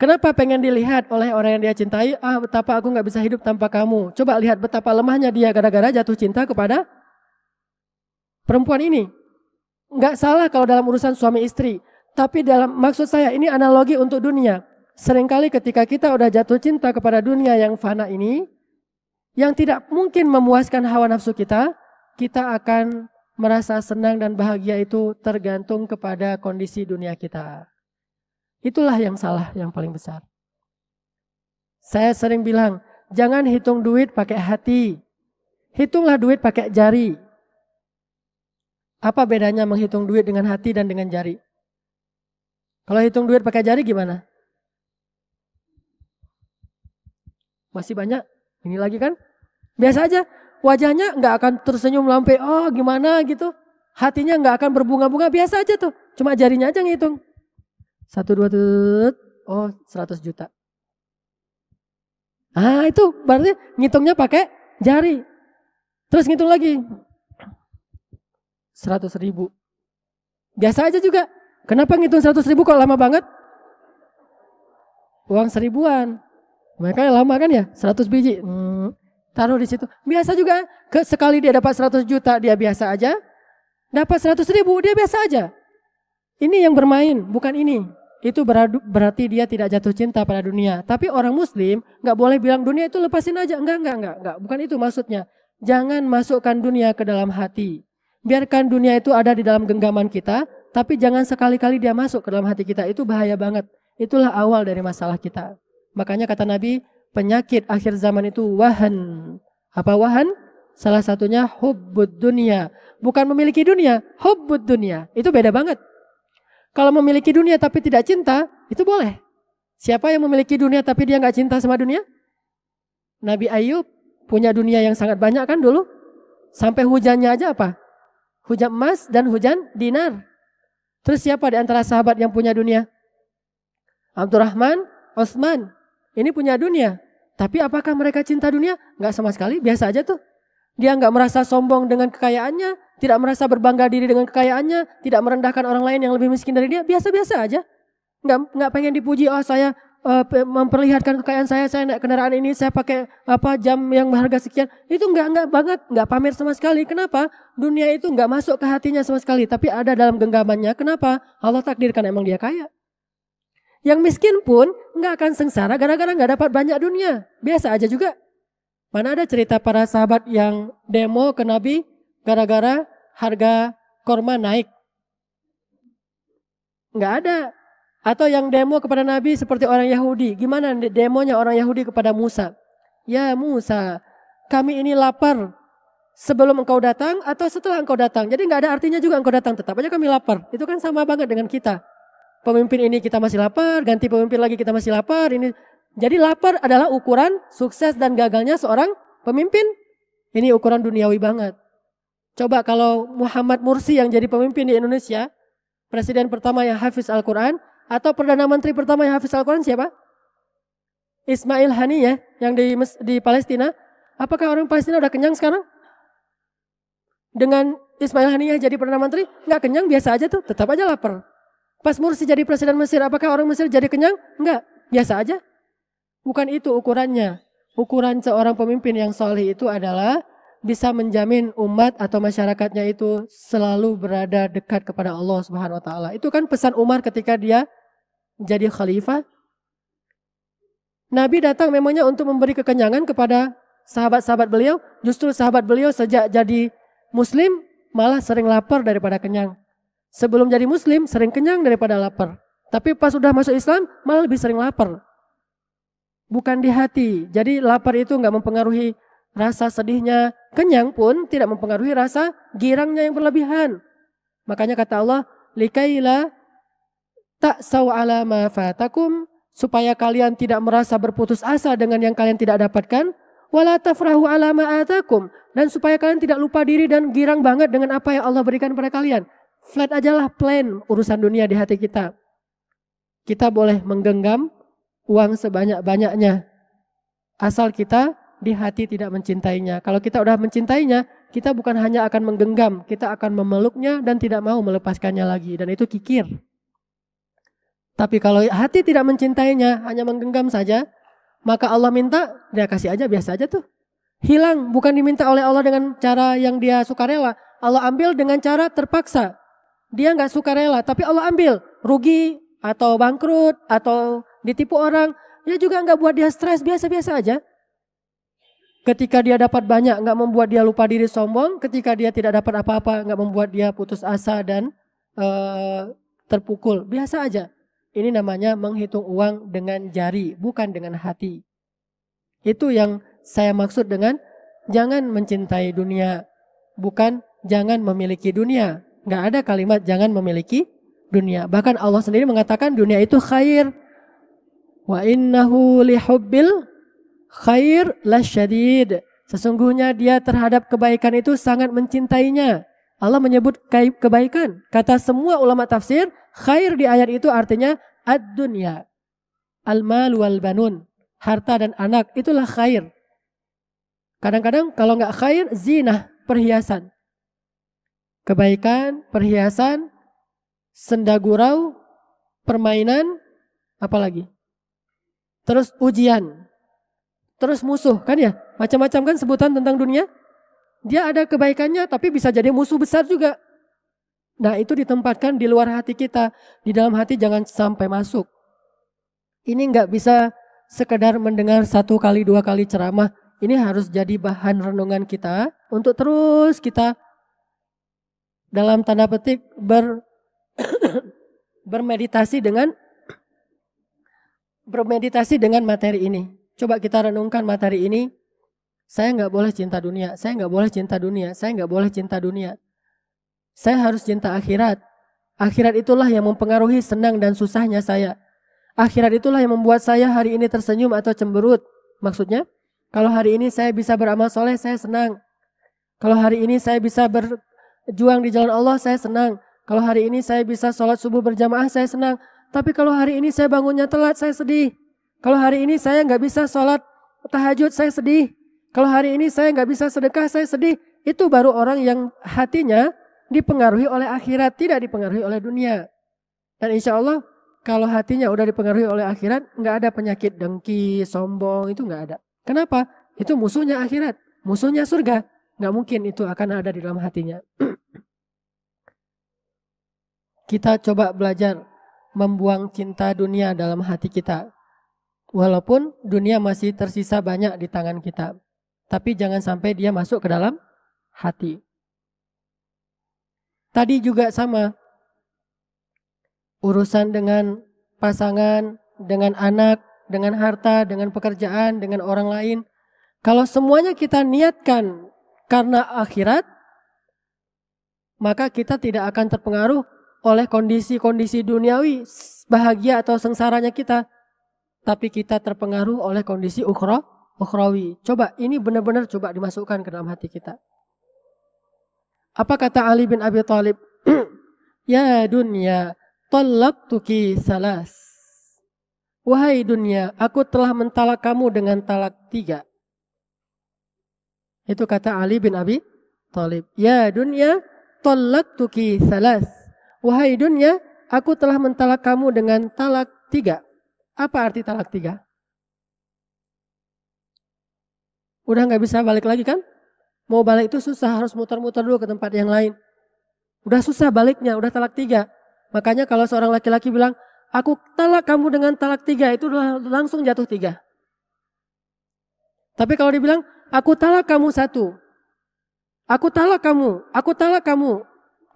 Kenapa pengen dilihat oleh orang yang dia cintai? Ah, betapa aku nggak bisa hidup tanpa kamu. Coba lihat betapa lemahnya dia gara-gara jatuh cinta kepada perempuan ini. Nggak salah kalau dalam urusan suami istri. Tapi dalam maksud saya ini analogi untuk dunia. Seringkali ketika kita udah jatuh cinta kepada dunia yang fana ini, yang tidak mungkin memuaskan hawa nafsu kita, kita akan merasa senang dan bahagia itu tergantung kepada kondisi dunia kita. Itulah yang salah yang paling besar. Saya sering bilang, jangan hitung duit pakai hati. Hitunglah duit pakai jari. Apa bedanya menghitung duit dengan hati dan dengan jari? Kalau hitung duit pakai jari gimana? Masih banyak? Ini lagi kan? Biasa aja. Wajahnya nggak akan tersenyum lampe, Oh gimana gitu. Hatinya nggak akan berbunga-bunga. Biasa aja tuh. Cuma jarinya aja ngitung. Satu dua tut, oh 100 juta. Ah itu berarti ngitungnya pakai jari. Terus ngitung lagi. 100 ribu. Biasa aja juga. Kenapa ngitung 100 ribu kok lama banget? Uang seribuan. Makanya lama kan ya, 100 biji. Hmm, taruh di situ. Biasa juga, ke, sekali dia dapat 100 juta, dia biasa aja. Dapat 100 ribu, dia biasa aja. Ini yang bermain, bukan ini itu beradu, berarti dia tidak jatuh cinta pada dunia. Tapi orang muslim nggak boleh bilang dunia itu lepasin aja. Enggak, enggak, enggak, enggak. Bukan itu maksudnya. Jangan masukkan dunia ke dalam hati. Biarkan dunia itu ada di dalam genggaman kita, tapi jangan sekali-kali dia masuk ke dalam hati kita. Itu bahaya banget. Itulah awal dari masalah kita. Makanya kata Nabi, penyakit akhir zaman itu wahan. Apa wahan? Salah satunya hubbud dunia. Bukan memiliki dunia, hubbud dunia. Itu beda banget. Kalau memiliki dunia tapi tidak cinta, itu boleh. Siapa yang memiliki dunia tapi dia nggak cinta sama dunia? Nabi Ayub punya dunia yang sangat banyak kan dulu? Sampai hujannya aja apa? Hujan emas dan hujan dinar. Terus siapa di antara sahabat yang punya dunia? Abdurrahman, Osman. Ini punya dunia. Tapi apakah mereka cinta dunia? Nggak sama sekali, biasa aja tuh. Dia nggak merasa sombong dengan kekayaannya, tidak merasa berbangga diri dengan kekayaannya, tidak merendahkan orang lain yang lebih miskin dari dia, biasa-biasa aja. Nggak nggak pengen dipuji, oh saya uh, memperlihatkan kekayaan saya, saya naik kendaraan ini, saya pakai apa jam yang berharga sekian. Itu nggak nggak banget, nggak pamer sama sekali. Kenapa? Dunia itu nggak masuk ke hatinya sama sekali, tapi ada dalam genggamannya. Kenapa? Allah takdirkan emang dia kaya. Yang miskin pun nggak akan sengsara gara-gara nggak dapat banyak dunia. Biasa aja juga. Mana ada cerita para sahabat yang demo ke Nabi gara-gara harga korma naik? Nggak ada. Atau yang demo kepada Nabi seperti orang Yahudi. Gimana demonya orang Yahudi kepada Musa? Ya Musa, kami ini lapar sebelum engkau datang atau setelah engkau datang. Jadi nggak ada artinya juga engkau datang, tetap aja kami lapar. Itu kan sama banget dengan kita. Pemimpin ini kita masih lapar, ganti pemimpin lagi kita masih lapar, ini jadi lapar adalah ukuran sukses dan gagalnya seorang pemimpin. Ini ukuran duniawi banget. Coba kalau Muhammad Mursi yang jadi pemimpin di Indonesia, presiden pertama yang hafiz Al-Quran, atau perdana menteri pertama yang hafiz Al-Quran siapa? Ismail Hani ya, yang di, di Palestina. Apakah orang Palestina udah kenyang sekarang? Dengan Ismail ya jadi perdana menteri, nggak kenyang biasa aja tuh, tetap aja lapar. Pas Mursi jadi presiden Mesir, apakah orang Mesir jadi kenyang? Nggak, biasa aja. Bukan itu ukurannya. Ukuran seorang pemimpin yang soleh itu adalah bisa menjamin umat atau masyarakatnya itu selalu berada dekat kepada Allah Subhanahu wa taala. Itu kan pesan Umar ketika dia jadi khalifah. Nabi datang memangnya untuk memberi kekenyangan kepada sahabat-sahabat beliau, justru sahabat beliau sejak jadi muslim malah sering lapar daripada kenyang. Sebelum jadi muslim sering kenyang daripada lapar. Tapi pas sudah masuk Islam malah lebih sering lapar bukan di hati. Jadi lapar itu nggak mempengaruhi rasa sedihnya. Kenyang pun tidak mempengaruhi rasa girangnya yang berlebihan. Makanya kata Allah, likaila tak ala ma fatakum supaya kalian tidak merasa berputus asa dengan yang kalian tidak dapatkan wala tafrahu ala ma atakum dan supaya kalian tidak lupa diri dan girang banget dengan apa yang Allah berikan kepada kalian. Flat ajalah plan urusan dunia di hati kita. Kita boleh menggenggam uang sebanyak-banyaknya. Asal kita di hati tidak mencintainya. Kalau kita sudah mencintainya, kita bukan hanya akan menggenggam, kita akan memeluknya dan tidak mau melepaskannya lagi. Dan itu kikir. Tapi kalau hati tidak mencintainya, hanya menggenggam saja, maka Allah minta, dia kasih aja, biasa aja tuh. Hilang, bukan diminta oleh Allah dengan cara yang dia sukarela. Allah ambil dengan cara terpaksa. Dia nggak sukarela, tapi Allah ambil. Rugi, atau bangkrut, atau ditipu orang, ya juga nggak buat dia stres, biasa-biasa aja. Ketika dia dapat banyak, nggak membuat dia lupa diri sombong. Ketika dia tidak dapat apa-apa, nggak membuat dia putus asa dan uh, terpukul. Biasa aja. Ini namanya menghitung uang dengan jari, bukan dengan hati. Itu yang saya maksud dengan jangan mencintai dunia, bukan jangan memiliki dunia. Nggak ada kalimat jangan memiliki dunia. Bahkan Allah sendiri mengatakan dunia itu khair. Wa innahu lihubbil khair lasyadid. Sesungguhnya dia terhadap kebaikan itu sangat mencintainya. Allah menyebut kebaikan. Kata semua ulama tafsir, khair di ayat itu artinya ad-dunya. Al-mal wal banun. Harta dan anak, itulah khair. Kadang-kadang kalau nggak khair, zina, perhiasan. Kebaikan, perhiasan, senda gurau, permainan, apalagi? terus ujian, terus musuh kan ya? Macam-macam kan sebutan tentang dunia. Dia ada kebaikannya tapi bisa jadi musuh besar juga. Nah itu ditempatkan di luar hati kita. Di dalam hati jangan sampai masuk. Ini nggak bisa sekedar mendengar satu kali dua kali ceramah. Ini harus jadi bahan renungan kita untuk terus kita dalam tanda petik ber bermeditasi dengan bermeditasi dengan materi ini. Coba kita renungkan materi ini. Saya nggak boleh cinta dunia. Saya nggak boleh cinta dunia. Saya nggak boleh cinta dunia. Saya harus cinta akhirat. Akhirat itulah yang mempengaruhi senang dan susahnya saya. Akhirat itulah yang membuat saya hari ini tersenyum atau cemberut. Maksudnya, kalau hari ini saya bisa beramal soleh, saya senang. Kalau hari ini saya bisa berjuang di jalan Allah, saya senang. Kalau hari ini saya bisa sholat subuh berjamaah, saya senang. Tapi kalau hari ini saya bangunnya telat, saya sedih. Kalau hari ini saya nggak bisa sholat tahajud, saya sedih. Kalau hari ini saya nggak bisa sedekah, saya sedih. Itu baru orang yang hatinya dipengaruhi oleh akhirat, tidak dipengaruhi oleh dunia. Dan insya Allah kalau hatinya udah dipengaruhi oleh akhirat, nggak ada penyakit dengki, sombong, itu nggak ada. Kenapa? Itu musuhnya akhirat, musuhnya surga. Nggak mungkin itu akan ada di dalam hatinya. Kita coba belajar membuang cinta dunia dalam hati kita. Walaupun dunia masih tersisa banyak di tangan kita. Tapi jangan sampai dia masuk ke dalam hati. Tadi juga sama. Urusan dengan pasangan, dengan anak, dengan harta, dengan pekerjaan, dengan orang lain. Kalau semuanya kita niatkan karena akhirat, maka kita tidak akan terpengaruh oleh kondisi-kondisi duniawi bahagia atau sengsaranya kita. Tapi kita terpengaruh oleh kondisi ukhro, ukhrawi. Coba ini benar-benar coba dimasukkan ke dalam hati kita. Apa kata Ali bin Abi Thalib? ya dunia, tolak tuki salas. Wahai dunia, aku telah mentalak kamu dengan talak tiga. Itu kata Ali bin Abi Thalib. Ya dunia, tolak tuki salas. Wahai dunia, aku telah mentalak kamu dengan talak tiga. Apa arti talak tiga? Udah nggak bisa balik lagi kan? Mau balik itu susah, harus muter-muter dulu ke tempat yang lain. Udah susah baliknya, udah talak tiga. Makanya kalau seorang laki-laki bilang, aku talak kamu dengan talak tiga, itu langsung jatuh tiga. Tapi kalau dibilang, aku talak kamu satu, aku talak kamu, aku talak kamu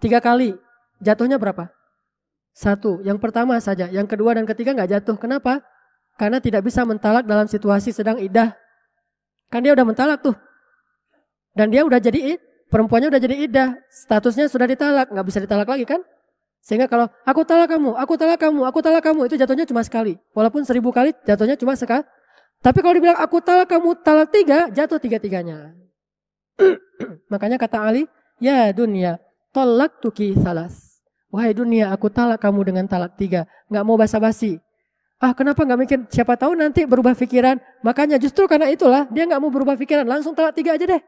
tiga kali, Jatuhnya berapa? Satu. Yang pertama saja. Yang kedua dan ketiga nggak jatuh. Kenapa? Karena tidak bisa mentalak dalam situasi sedang idah. Kan dia udah mentalak tuh. Dan dia udah jadi id, perempuannya udah jadi idah. Statusnya sudah ditalak. Nggak bisa ditalak lagi kan? Sehingga kalau aku talak kamu, aku talak kamu, aku talak kamu itu jatuhnya cuma sekali. Walaupun seribu kali jatuhnya cuma sekali. Tapi kalau dibilang aku talak kamu talak tiga, jatuh tiga-tiganya. Makanya kata Ali, ya dunia, tolak tuki salas. Wahai dunia, aku talak kamu dengan talak tiga. Nggak mau basa-basi. Ah kenapa nggak mikir, siapa tahu nanti berubah pikiran. Makanya justru karena itulah, dia nggak mau berubah pikiran. Langsung talak tiga aja deh.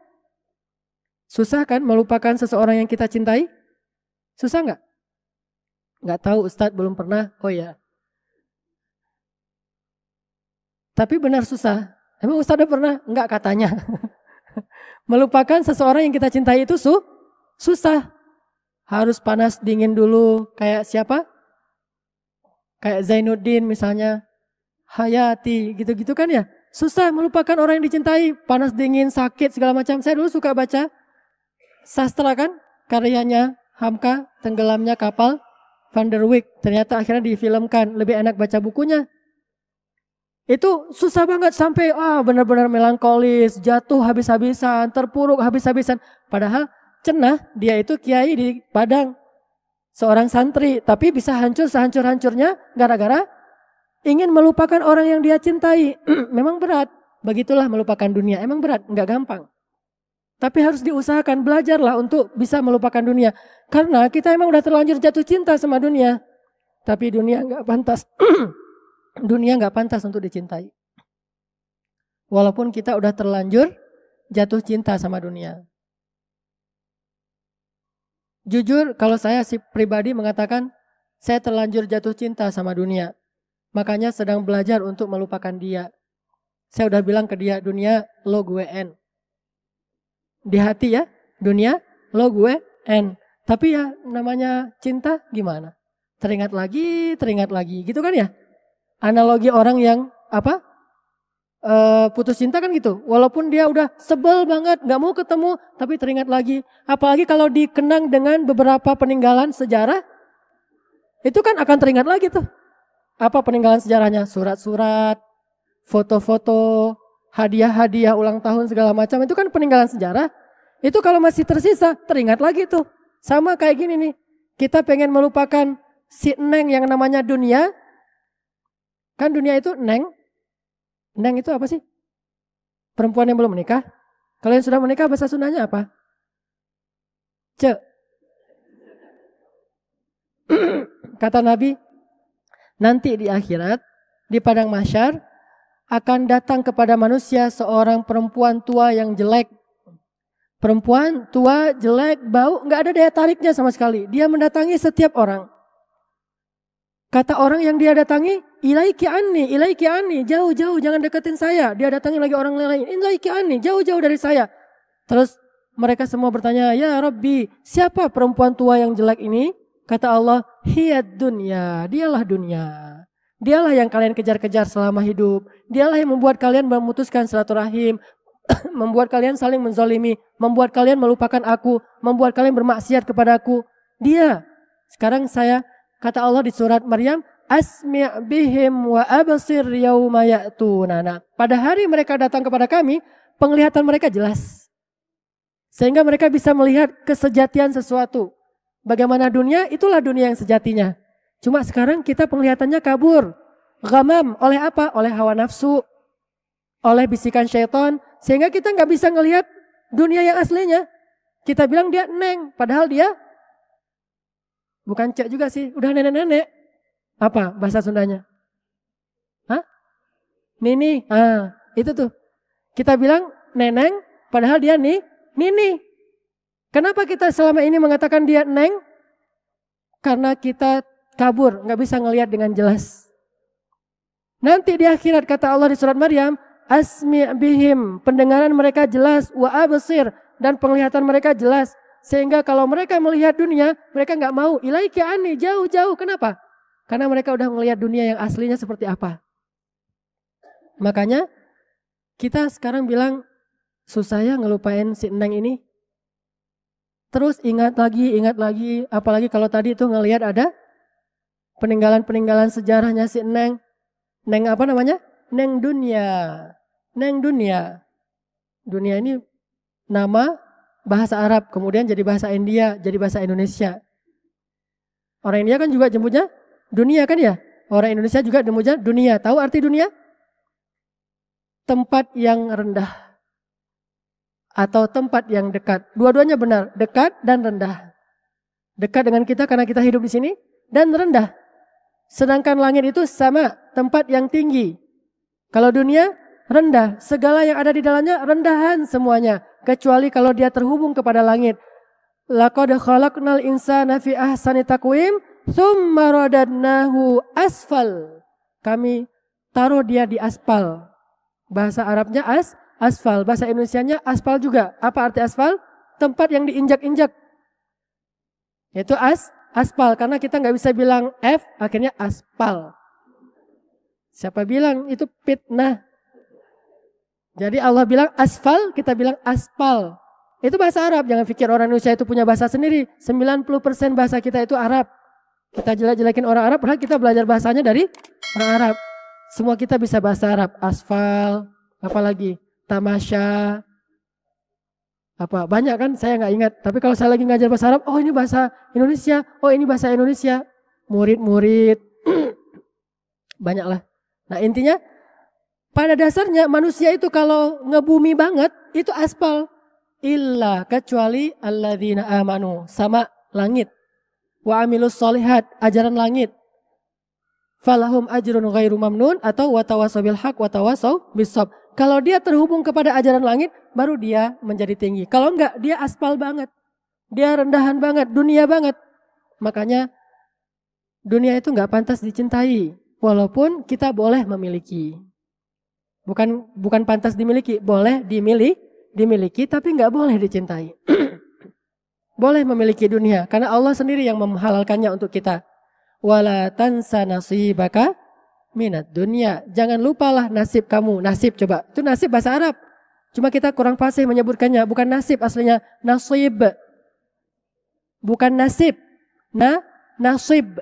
Susah kan melupakan seseorang yang kita cintai? Susah nggak? Nggak tahu Ustadz belum pernah. Oh ya. Tapi benar susah. Emang Ustadz pernah? Enggak katanya. melupakan seseorang yang kita cintai itu su susah harus panas dingin dulu kayak siapa? Kayak Zainuddin misalnya, Hayati gitu-gitu kan ya. Susah melupakan orang yang dicintai, panas dingin, sakit segala macam. Saya dulu suka baca sastra kan karyanya Hamka tenggelamnya kapal Van der Wijk. Ternyata akhirnya difilmkan, lebih enak baca bukunya. Itu susah banget sampai ah benar-benar melankolis, jatuh habis-habisan, terpuruk habis-habisan. Padahal cenah dia itu kiai di Padang seorang santri tapi bisa hancur sehancur-hancurnya gara-gara ingin melupakan orang yang dia cintai memang berat begitulah melupakan dunia emang berat nggak gampang tapi harus diusahakan belajarlah untuk bisa melupakan dunia karena kita emang udah terlanjur jatuh cinta sama dunia tapi dunia nggak pantas dunia nggak pantas untuk dicintai walaupun kita udah terlanjur jatuh cinta sama dunia Jujur kalau saya si pribadi mengatakan saya terlanjur jatuh cinta sama dunia. Makanya sedang belajar untuk melupakan dia. Saya udah bilang ke dia, dunia lo gue N. Di hati ya, dunia lo gue N. Tapi ya namanya cinta gimana? Teringat lagi, teringat lagi. Gitu kan ya? Analogi orang yang apa? uh, putus cinta kan gitu. Walaupun dia udah sebel banget, nggak mau ketemu, tapi teringat lagi. Apalagi kalau dikenang dengan beberapa peninggalan sejarah, itu kan akan teringat lagi tuh. Apa peninggalan sejarahnya? Surat-surat, foto-foto, hadiah-hadiah ulang tahun segala macam. Itu kan peninggalan sejarah. Itu kalau masih tersisa, teringat lagi tuh. Sama kayak gini nih. Kita pengen melupakan si neng yang namanya dunia. Kan dunia itu neng, Neng itu apa sih? Perempuan yang belum menikah? Kalau yang sudah menikah bahasa Sundanya apa? Ce. Kata Nabi, nanti di akhirat, di padang masyar, akan datang kepada manusia seorang perempuan tua yang jelek. Perempuan tua, jelek, bau, nggak ada daya tariknya sama sekali. Dia mendatangi setiap orang. Kata orang yang dia datangi, ilaiki anni, ilaiki anni, jauh-jauh jangan deketin saya. Dia datangi lagi orang lain, ilaiki anni, jauh-jauh dari saya. Terus mereka semua bertanya, ya Rabbi, siapa perempuan tua yang jelek ini? Kata Allah, hiat dunia, dialah dunia. Dialah yang kalian kejar-kejar selama hidup. Dialah yang membuat kalian memutuskan silaturahim, membuat kalian saling menzolimi, membuat kalian melupakan aku, membuat kalian bermaksiat kepada aku. Dia, sekarang saya Kata Allah di surat Maryam, asmi' bihim wa absir yauma ya'tunana. Pada hari mereka datang kepada kami, penglihatan mereka jelas. Sehingga mereka bisa melihat kesejatian sesuatu. Bagaimana dunia, itulah dunia yang sejatinya. Cuma sekarang kita penglihatannya kabur. Gamam, oleh apa? Oleh hawa nafsu, oleh bisikan syaitan. Sehingga kita nggak bisa melihat dunia yang aslinya. Kita bilang dia neng, padahal dia Bukan cek juga sih, udah nenek-nenek. Apa bahasa Sundanya? Hah? Nini. Ah, itu tuh. Kita bilang neneng, padahal dia nih, nini. Kenapa kita selama ini mengatakan dia neng? Karena kita kabur, nggak bisa ngelihat dengan jelas. Nanti di akhirat kata Allah di surat Maryam, asmi bihim, pendengaran mereka jelas, wa dan penglihatan mereka jelas. Sehingga kalau mereka melihat dunia, mereka nggak mau. Ilaiki ani jauh-jauh. Kenapa? Karena mereka udah melihat dunia yang aslinya seperti apa. Makanya kita sekarang bilang, susah ya ngelupain si Neng ini. Terus ingat lagi, ingat lagi. Apalagi kalau tadi itu ngelihat ada peninggalan-peninggalan sejarahnya si Neng. Neng apa namanya? Neng dunia. Neng dunia. Dunia ini nama bahasa Arab, kemudian jadi bahasa India, jadi bahasa Indonesia. Orang India kan juga jemputnya dunia kan ya? Orang Indonesia juga jemputnya dunia. Tahu arti dunia? Tempat yang rendah atau tempat yang dekat. Dua-duanya benar, dekat dan rendah. Dekat dengan kita karena kita hidup di sini dan rendah. Sedangkan langit itu sama, tempat yang tinggi. Kalau dunia rendah, segala yang ada di dalamnya rendahan semuanya kecuali kalau dia terhubung kepada langit. Laqad khalaqnal insana fi ahsani taqwim thumma radadnahu asfal. Kami taruh dia di aspal. Bahasa Arabnya as asfal, bahasa Indonesianya aspal juga. Apa arti aspal? Tempat yang diinjak-injak. Yaitu as aspal karena kita nggak bisa bilang F akhirnya aspal. Siapa bilang itu fitnah? Jadi Allah bilang asfal, kita bilang aspal. Itu bahasa Arab, jangan pikir orang Indonesia itu punya bahasa sendiri. 90% bahasa kita itu Arab. Kita jelek-jelekin orang Arab, padahal kita belajar bahasanya dari orang Arab. Semua kita bisa bahasa Arab, asfal, apalagi tamasya, apa banyak kan saya nggak ingat tapi kalau saya lagi ngajar bahasa Arab oh ini bahasa Indonesia oh ini bahasa Indonesia murid-murid banyaklah nah intinya pada dasarnya manusia itu kalau ngebumi banget itu aspal. Illa kecuali alladzina amanu. Sama langit. Wa amilus solihat. Ajaran langit. Falahum ajrun ghairu mamnun. Atau watawasobil haq watawasaw bisop Kalau dia terhubung kepada ajaran langit baru dia menjadi tinggi. Kalau enggak dia aspal banget. Dia rendahan banget. Dunia banget. Makanya dunia itu enggak pantas dicintai. Walaupun kita boleh memiliki. Bukan bukan pantas dimiliki, boleh dimilih dimiliki tapi nggak boleh dicintai. boleh memiliki dunia karena Allah sendiri yang memhalalkannya untuk kita. Wala tansa nasibaka minat dunia. Jangan lupalah nasib kamu, nasib coba. Itu nasib bahasa Arab. Cuma kita kurang fasih menyebutkannya, bukan nasib aslinya, nasib. Bukan nasib. Nah nasib.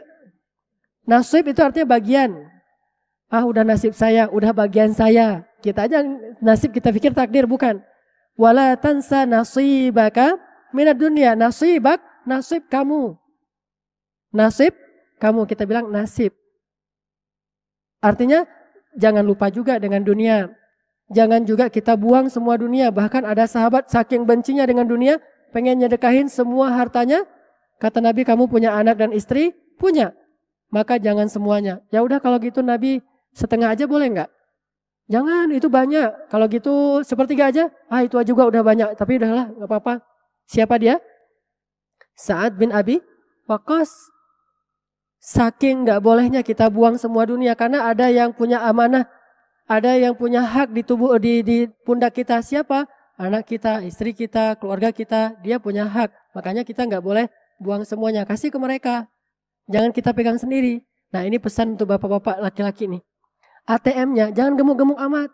Nasib itu artinya bagian ah udah nasib saya, udah bagian saya. Kita aja nasib kita pikir takdir bukan. Wala tansa nasibaka minat dunia. Nasibak, nasib kamu. Nasib kamu, kita bilang nasib. Artinya jangan lupa juga dengan dunia. Jangan juga kita buang semua dunia. Bahkan ada sahabat saking bencinya dengan dunia, pengen nyedekahin semua hartanya. Kata Nabi kamu punya anak dan istri? Punya. Maka jangan semuanya. Ya udah kalau gitu Nabi Setengah aja boleh nggak? Jangan, itu banyak. Kalau gitu sepertiga aja. Ah itu aja juga udah banyak. Tapi udahlah, nggak apa-apa. Siapa dia? saat bin Abi Waqqas. Saking nggak bolehnya kita buang semua dunia karena ada yang punya amanah, ada yang punya hak di tubuh di, di pundak kita siapa? Anak kita, istri kita, keluarga kita, dia punya hak. Makanya kita nggak boleh buang semuanya, kasih ke mereka. Jangan kita pegang sendiri. Nah ini pesan untuk bapak-bapak laki-laki nih. ATM-nya jangan gemuk-gemuk amat.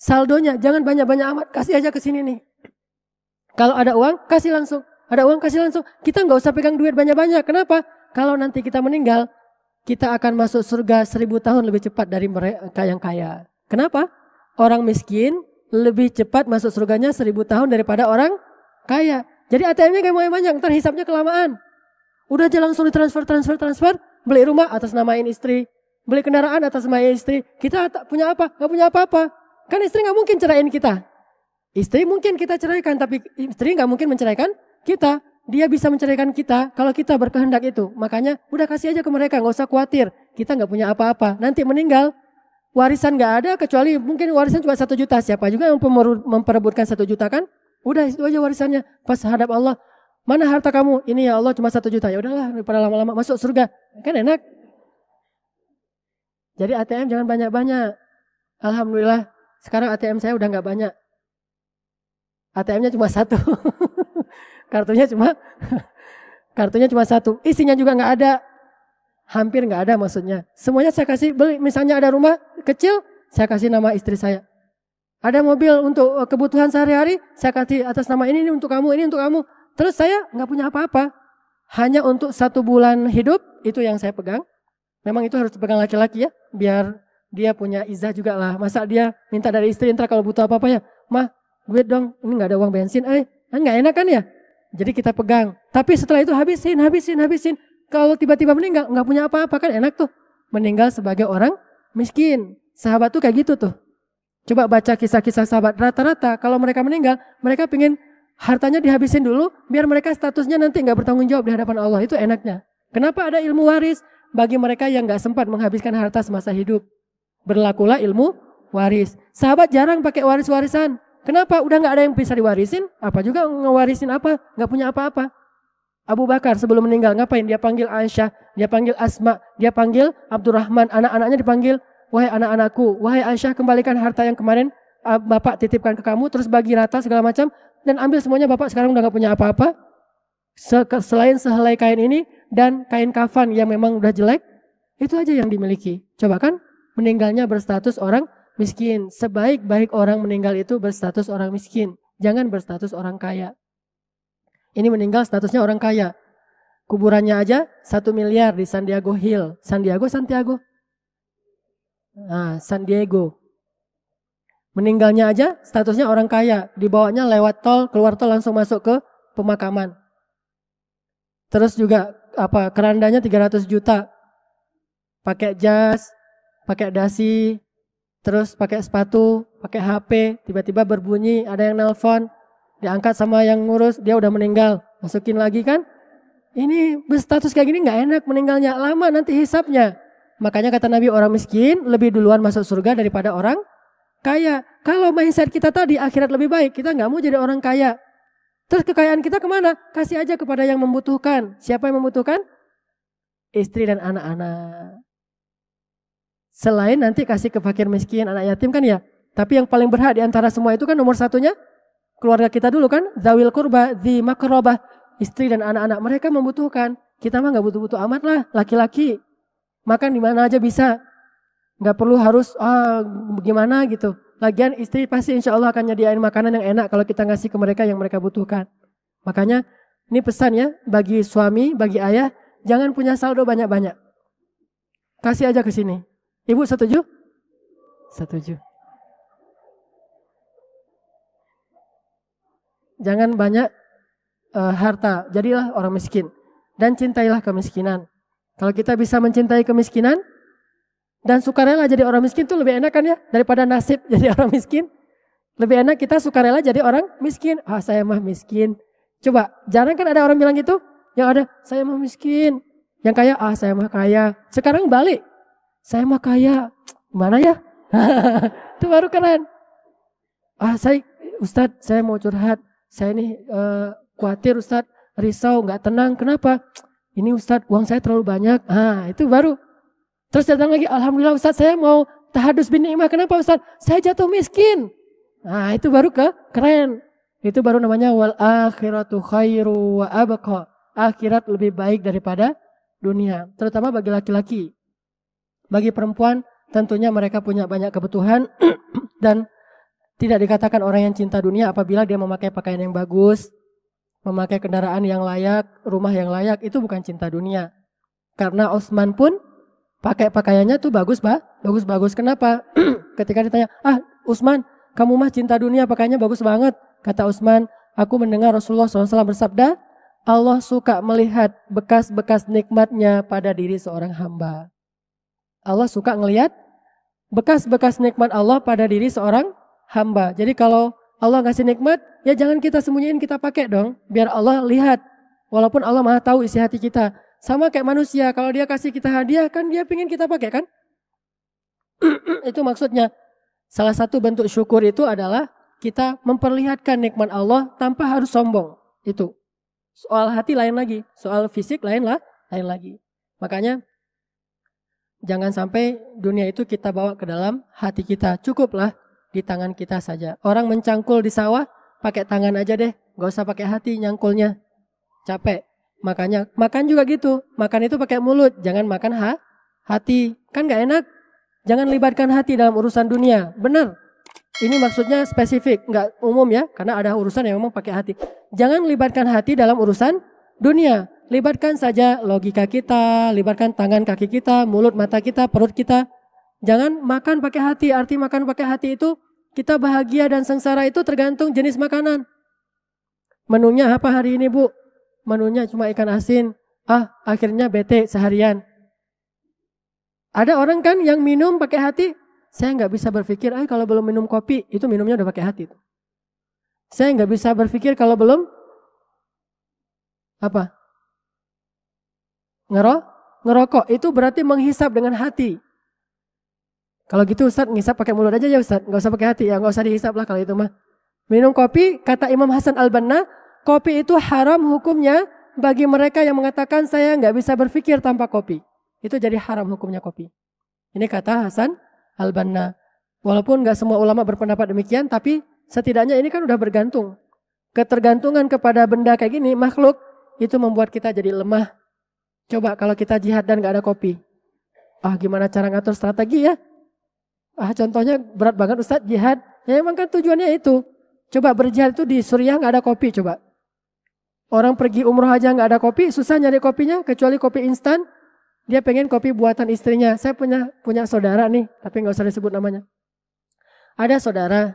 Saldonya jangan banyak-banyak amat, kasih aja ke sini nih. Kalau ada uang, kasih langsung. Ada uang, kasih langsung. Kita nggak usah pegang duit banyak-banyak. Kenapa? Kalau nanti kita meninggal, kita akan masuk surga seribu tahun lebih cepat dari mereka yang kaya. Kenapa? Orang miskin lebih cepat masuk surganya seribu tahun daripada orang kaya. Jadi ATM-nya kayak banyak, ntar hisapnya kelamaan. Udah aja langsung ditransfer, transfer, transfer, beli rumah atas namain istri, beli kendaraan atas nama istri. Kita punya apa? Gak punya apa-apa. Kan istri gak mungkin ceraiin kita. Istri mungkin kita ceraikan, tapi istri gak mungkin menceraikan kita. Dia bisa menceraikan kita kalau kita berkehendak itu. Makanya udah kasih aja ke mereka, gak usah khawatir. Kita gak punya apa-apa. Nanti meninggal, warisan gak ada kecuali mungkin warisan cuma satu juta. Siapa juga yang memperebutkan satu juta kan? Udah itu aja warisannya. Pas hadap Allah, mana harta kamu? Ini ya Allah cuma satu juta. Ya udahlah daripada lama-lama masuk surga. Kan enak. Jadi ATM jangan banyak-banyak. Alhamdulillah sekarang ATM saya udah nggak banyak. ATM-nya cuma satu. kartunya cuma kartunya cuma satu. Isinya juga nggak ada. Hampir nggak ada maksudnya. Semuanya saya kasih beli. Misalnya ada rumah kecil, saya kasih nama istri saya. Ada mobil untuk eh, kebutuhan sehari-hari, saya kasih atas nama ini, ini untuk kamu, ini untuk kamu. Terus saya nggak punya apa-apa. Hanya untuk satu bulan hidup, itu yang saya pegang. Memang itu harus dipegang laki-laki ya, biar dia punya izah juga lah. Masa dia minta dari istri entar kalau butuh apa-apa ya, mah gue dong, ini nggak ada uang bensin, eh kan nggak enak kan ya? Jadi kita pegang. Tapi setelah itu habisin, habisin, habisin. Kalau tiba-tiba meninggal nggak punya apa-apa kan enak tuh. Meninggal sebagai orang miskin. Sahabat tuh kayak gitu tuh. Coba baca kisah-kisah sahabat rata-rata kalau mereka meninggal mereka pingin hartanya dihabisin dulu biar mereka statusnya nanti nggak bertanggung jawab di hadapan Allah itu enaknya. Kenapa ada ilmu waris? bagi mereka yang nggak sempat menghabiskan harta semasa hidup. Berlakulah ilmu waris. Sahabat jarang pakai waris-warisan. Kenapa? Udah nggak ada yang bisa diwarisin. Apa juga ngewarisin apa? Nggak punya apa-apa. Abu Bakar sebelum meninggal ngapain? Dia panggil Aisyah, dia panggil Asma, dia panggil Abdurrahman. Anak-anaknya dipanggil, wahai anak-anakku, wahai Aisyah kembalikan harta yang kemarin ah, Bapak titipkan ke kamu, terus bagi rata segala macam, dan ambil semuanya Bapak sekarang udah nggak punya apa-apa. Selain sehelai kain ini, dan kain kafan yang memang udah jelek, itu aja yang dimiliki. Coba kan meninggalnya berstatus orang miskin. Sebaik-baik orang meninggal itu berstatus orang miskin. Jangan berstatus orang kaya. Ini meninggal statusnya orang kaya. Kuburannya aja satu miliar di San Diego Hill. San Diego, Santiago. Nah, San Diego. Meninggalnya aja statusnya orang kaya. Dibawanya lewat tol, keluar tol langsung masuk ke pemakaman. Terus juga apa kerandanya 300 juta. Pakai jas, pakai dasi, terus pakai sepatu, pakai HP, tiba-tiba berbunyi, ada yang nelpon, diangkat sama yang ngurus, dia udah meninggal. Masukin lagi kan? Ini berstatus kayak gini nggak enak meninggalnya, lama nanti hisapnya. Makanya kata Nabi orang miskin lebih duluan masuk surga daripada orang kaya. Kalau mindset kita tadi akhirat lebih baik, kita nggak mau jadi orang kaya. Terus kekayaan kita kemana? Kasih aja kepada yang membutuhkan. Siapa yang membutuhkan? Istri dan anak-anak. Selain nanti kasih ke fakir miskin, anak yatim kan ya. Tapi yang paling berhak di antara semua itu kan nomor satunya keluarga kita dulu kan. Zawil kurba, di makrobah. Istri dan anak-anak mereka membutuhkan. Kita mah gak butuh-butuh amat lah, laki-laki. Makan di mana aja bisa. Gak perlu harus ah, gimana gitu. Lagian istri pasti insya Allah akan nyediain makanan yang enak kalau kita ngasih ke mereka yang mereka butuhkan. Makanya ini pesan ya bagi suami, bagi ayah, jangan punya saldo banyak-banyak. Kasih aja ke sini. Ibu setuju? Setuju. Jangan banyak uh, harta, jadilah orang miskin dan cintailah kemiskinan. Kalau kita bisa mencintai kemiskinan, dan sukarela jadi orang miskin itu lebih enak kan ya daripada nasib jadi orang miskin. Lebih enak kita sukarela jadi orang miskin. Ah saya mah miskin. Coba jarang kan ada orang bilang gitu? Yang ada saya mah miskin. Yang kaya ah saya mah kaya. Sekarang balik. Saya mah kaya. Mana ya? itu baru keren. Ah saya Ustadz saya mau curhat. Saya ini uh, eh, khawatir Ustadz risau nggak tenang. Kenapa? Ini Ustadz uang saya terlalu banyak. Ah itu baru Terus datang lagi, Alhamdulillah Ustaz saya mau tahadus bin ni'mah. Kenapa Ustaz? Saya jatuh miskin. Nah itu baru ke keren. Itu baru namanya wal akhiratu khairu wa abqa. Akhirat lebih baik daripada dunia. Terutama bagi laki-laki. Bagi perempuan tentunya mereka punya banyak kebutuhan dan tidak dikatakan orang yang cinta dunia apabila dia memakai pakaian yang bagus, memakai kendaraan yang layak, rumah yang layak, itu bukan cinta dunia. Karena Osman pun pakai pakaiannya tuh bagus pak bagus bagus kenapa ketika ditanya ah Usman kamu mah cinta dunia pakainya bagus banget kata Usman aku mendengar Rasulullah SAW bersabda Allah suka melihat bekas-bekas nikmatnya pada diri seorang hamba Allah suka ngelihat bekas-bekas nikmat Allah pada diri seorang hamba jadi kalau Allah ngasih nikmat ya jangan kita sembunyiin kita pakai dong biar Allah lihat walaupun Allah maha tahu isi hati kita sama kayak manusia, kalau dia kasih kita hadiah kan dia pingin kita pakai kan? itu maksudnya. Salah satu bentuk syukur itu adalah kita memperlihatkan nikmat Allah tanpa harus sombong. Itu. Soal hati lain lagi, soal fisik lain lah, lain lagi. Makanya jangan sampai dunia itu kita bawa ke dalam hati kita. Cukuplah di tangan kita saja. Orang mencangkul di sawah pakai tangan aja deh, gak usah pakai hati nyangkulnya. Capek. Makanya makan juga gitu. Makan itu pakai mulut, jangan makan ha hati. Kan nggak enak. Jangan libatkan hati dalam urusan dunia. Benar. Ini maksudnya spesifik, nggak umum ya, karena ada urusan yang memang pakai hati. Jangan libatkan hati dalam urusan dunia. Libatkan saja logika kita, libatkan tangan kaki kita, mulut mata kita, perut kita. Jangan makan pakai hati. Arti makan pakai hati itu kita bahagia dan sengsara itu tergantung jenis makanan. Menunya apa hari ini, Bu? menunya cuma ikan asin. Ah, akhirnya bete seharian. Ada orang kan yang minum pakai hati, saya nggak bisa berpikir, ah kalau belum minum kopi, itu minumnya udah pakai hati. Saya nggak bisa berpikir kalau belum apa? ngerok Ngerokok itu berarti menghisap dengan hati. Kalau gitu Ustaz ngisap pakai mulut aja ya Ustaz, nggak usah pakai hati ya, nggak usah dihisap lah kalau itu mah. Minum kopi, kata Imam Hasan Al-Banna, kopi itu haram hukumnya bagi mereka yang mengatakan saya nggak bisa berpikir tanpa kopi. Itu jadi haram hukumnya kopi. Ini kata Hasan Al-Banna. Walaupun nggak semua ulama berpendapat demikian, tapi setidaknya ini kan udah bergantung. Ketergantungan kepada benda kayak gini, makhluk, itu membuat kita jadi lemah. Coba kalau kita jihad dan nggak ada kopi. Ah gimana cara ngatur strategi ya? Ah contohnya berat banget Ustadz jihad. Ya emang kan tujuannya itu. Coba berjihad itu di Suriah nggak ada kopi coba. Orang pergi umroh aja nggak ada kopi, susah nyari kopinya kecuali kopi instan. Dia pengen kopi buatan istrinya. Saya punya punya saudara nih, tapi nggak usah disebut namanya. Ada saudara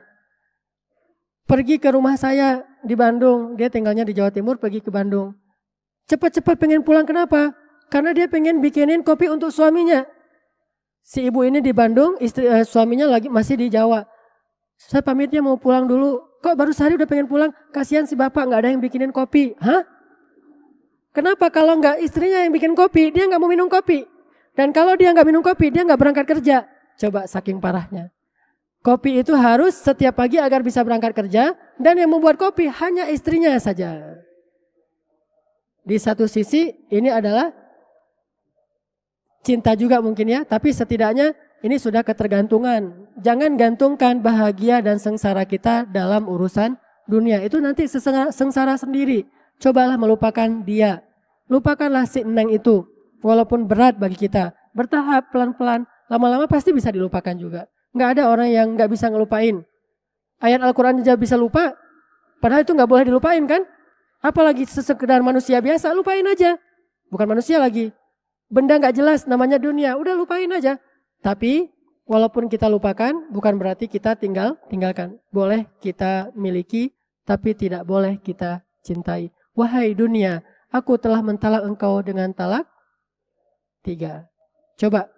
pergi ke rumah saya di Bandung. Dia tinggalnya di Jawa Timur, pergi ke Bandung. Cepat-cepat pengen pulang kenapa? Karena dia pengen bikinin kopi untuk suaminya. Si ibu ini di Bandung, istri eh, suaminya lagi masih di Jawa. Saya pamitnya mau pulang dulu, Kok baru sehari udah pengen pulang? Kasihan si bapak nggak ada yang bikinin kopi. Hah? Kenapa kalau nggak istrinya yang bikin kopi, dia nggak mau minum kopi. Dan kalau dia nggak minum kopi, dia nggak berangkat kerja. Coba saking parahnya. Kopi itu harus setiap pagi agar bisa berangkat kerja. Dan yang membuat kopi hanya istrinya saja. Di satu sisi ini adalah cinta juga mungkin ya. Tapi setidaknya ini sudah ketergantungan jangan gantungkan bahagia dan sengsara kita dalam urusan dunia. Itu nanti sengsara, sendiri. Cobalah melupakan dia. Lupakanlah si neng itu. Walaupun berat bagi kita. Bertahap, pelan-pelan. Lama-lama pasti bisa dilupakan juga. Nggak ada orang yang nggak bisa ngelupain. Ayat Al-Quran aja bisa lupa. Padahal itu nggak boleh dilupain kan? Apalagi sesekedar manusia biasa, lupain aja. Bukan manusia lagi. Benda nggak jelas namanya dunia. Udah lupain aja. Tapi walaupun kita lupakan, bukan berarti kita tinggal tinggalkan. Boleh kita miliki, tapi tidak boleh kita cintai. Wahai dunia, aku telah mentalak engkau dengan talak tiga. Coba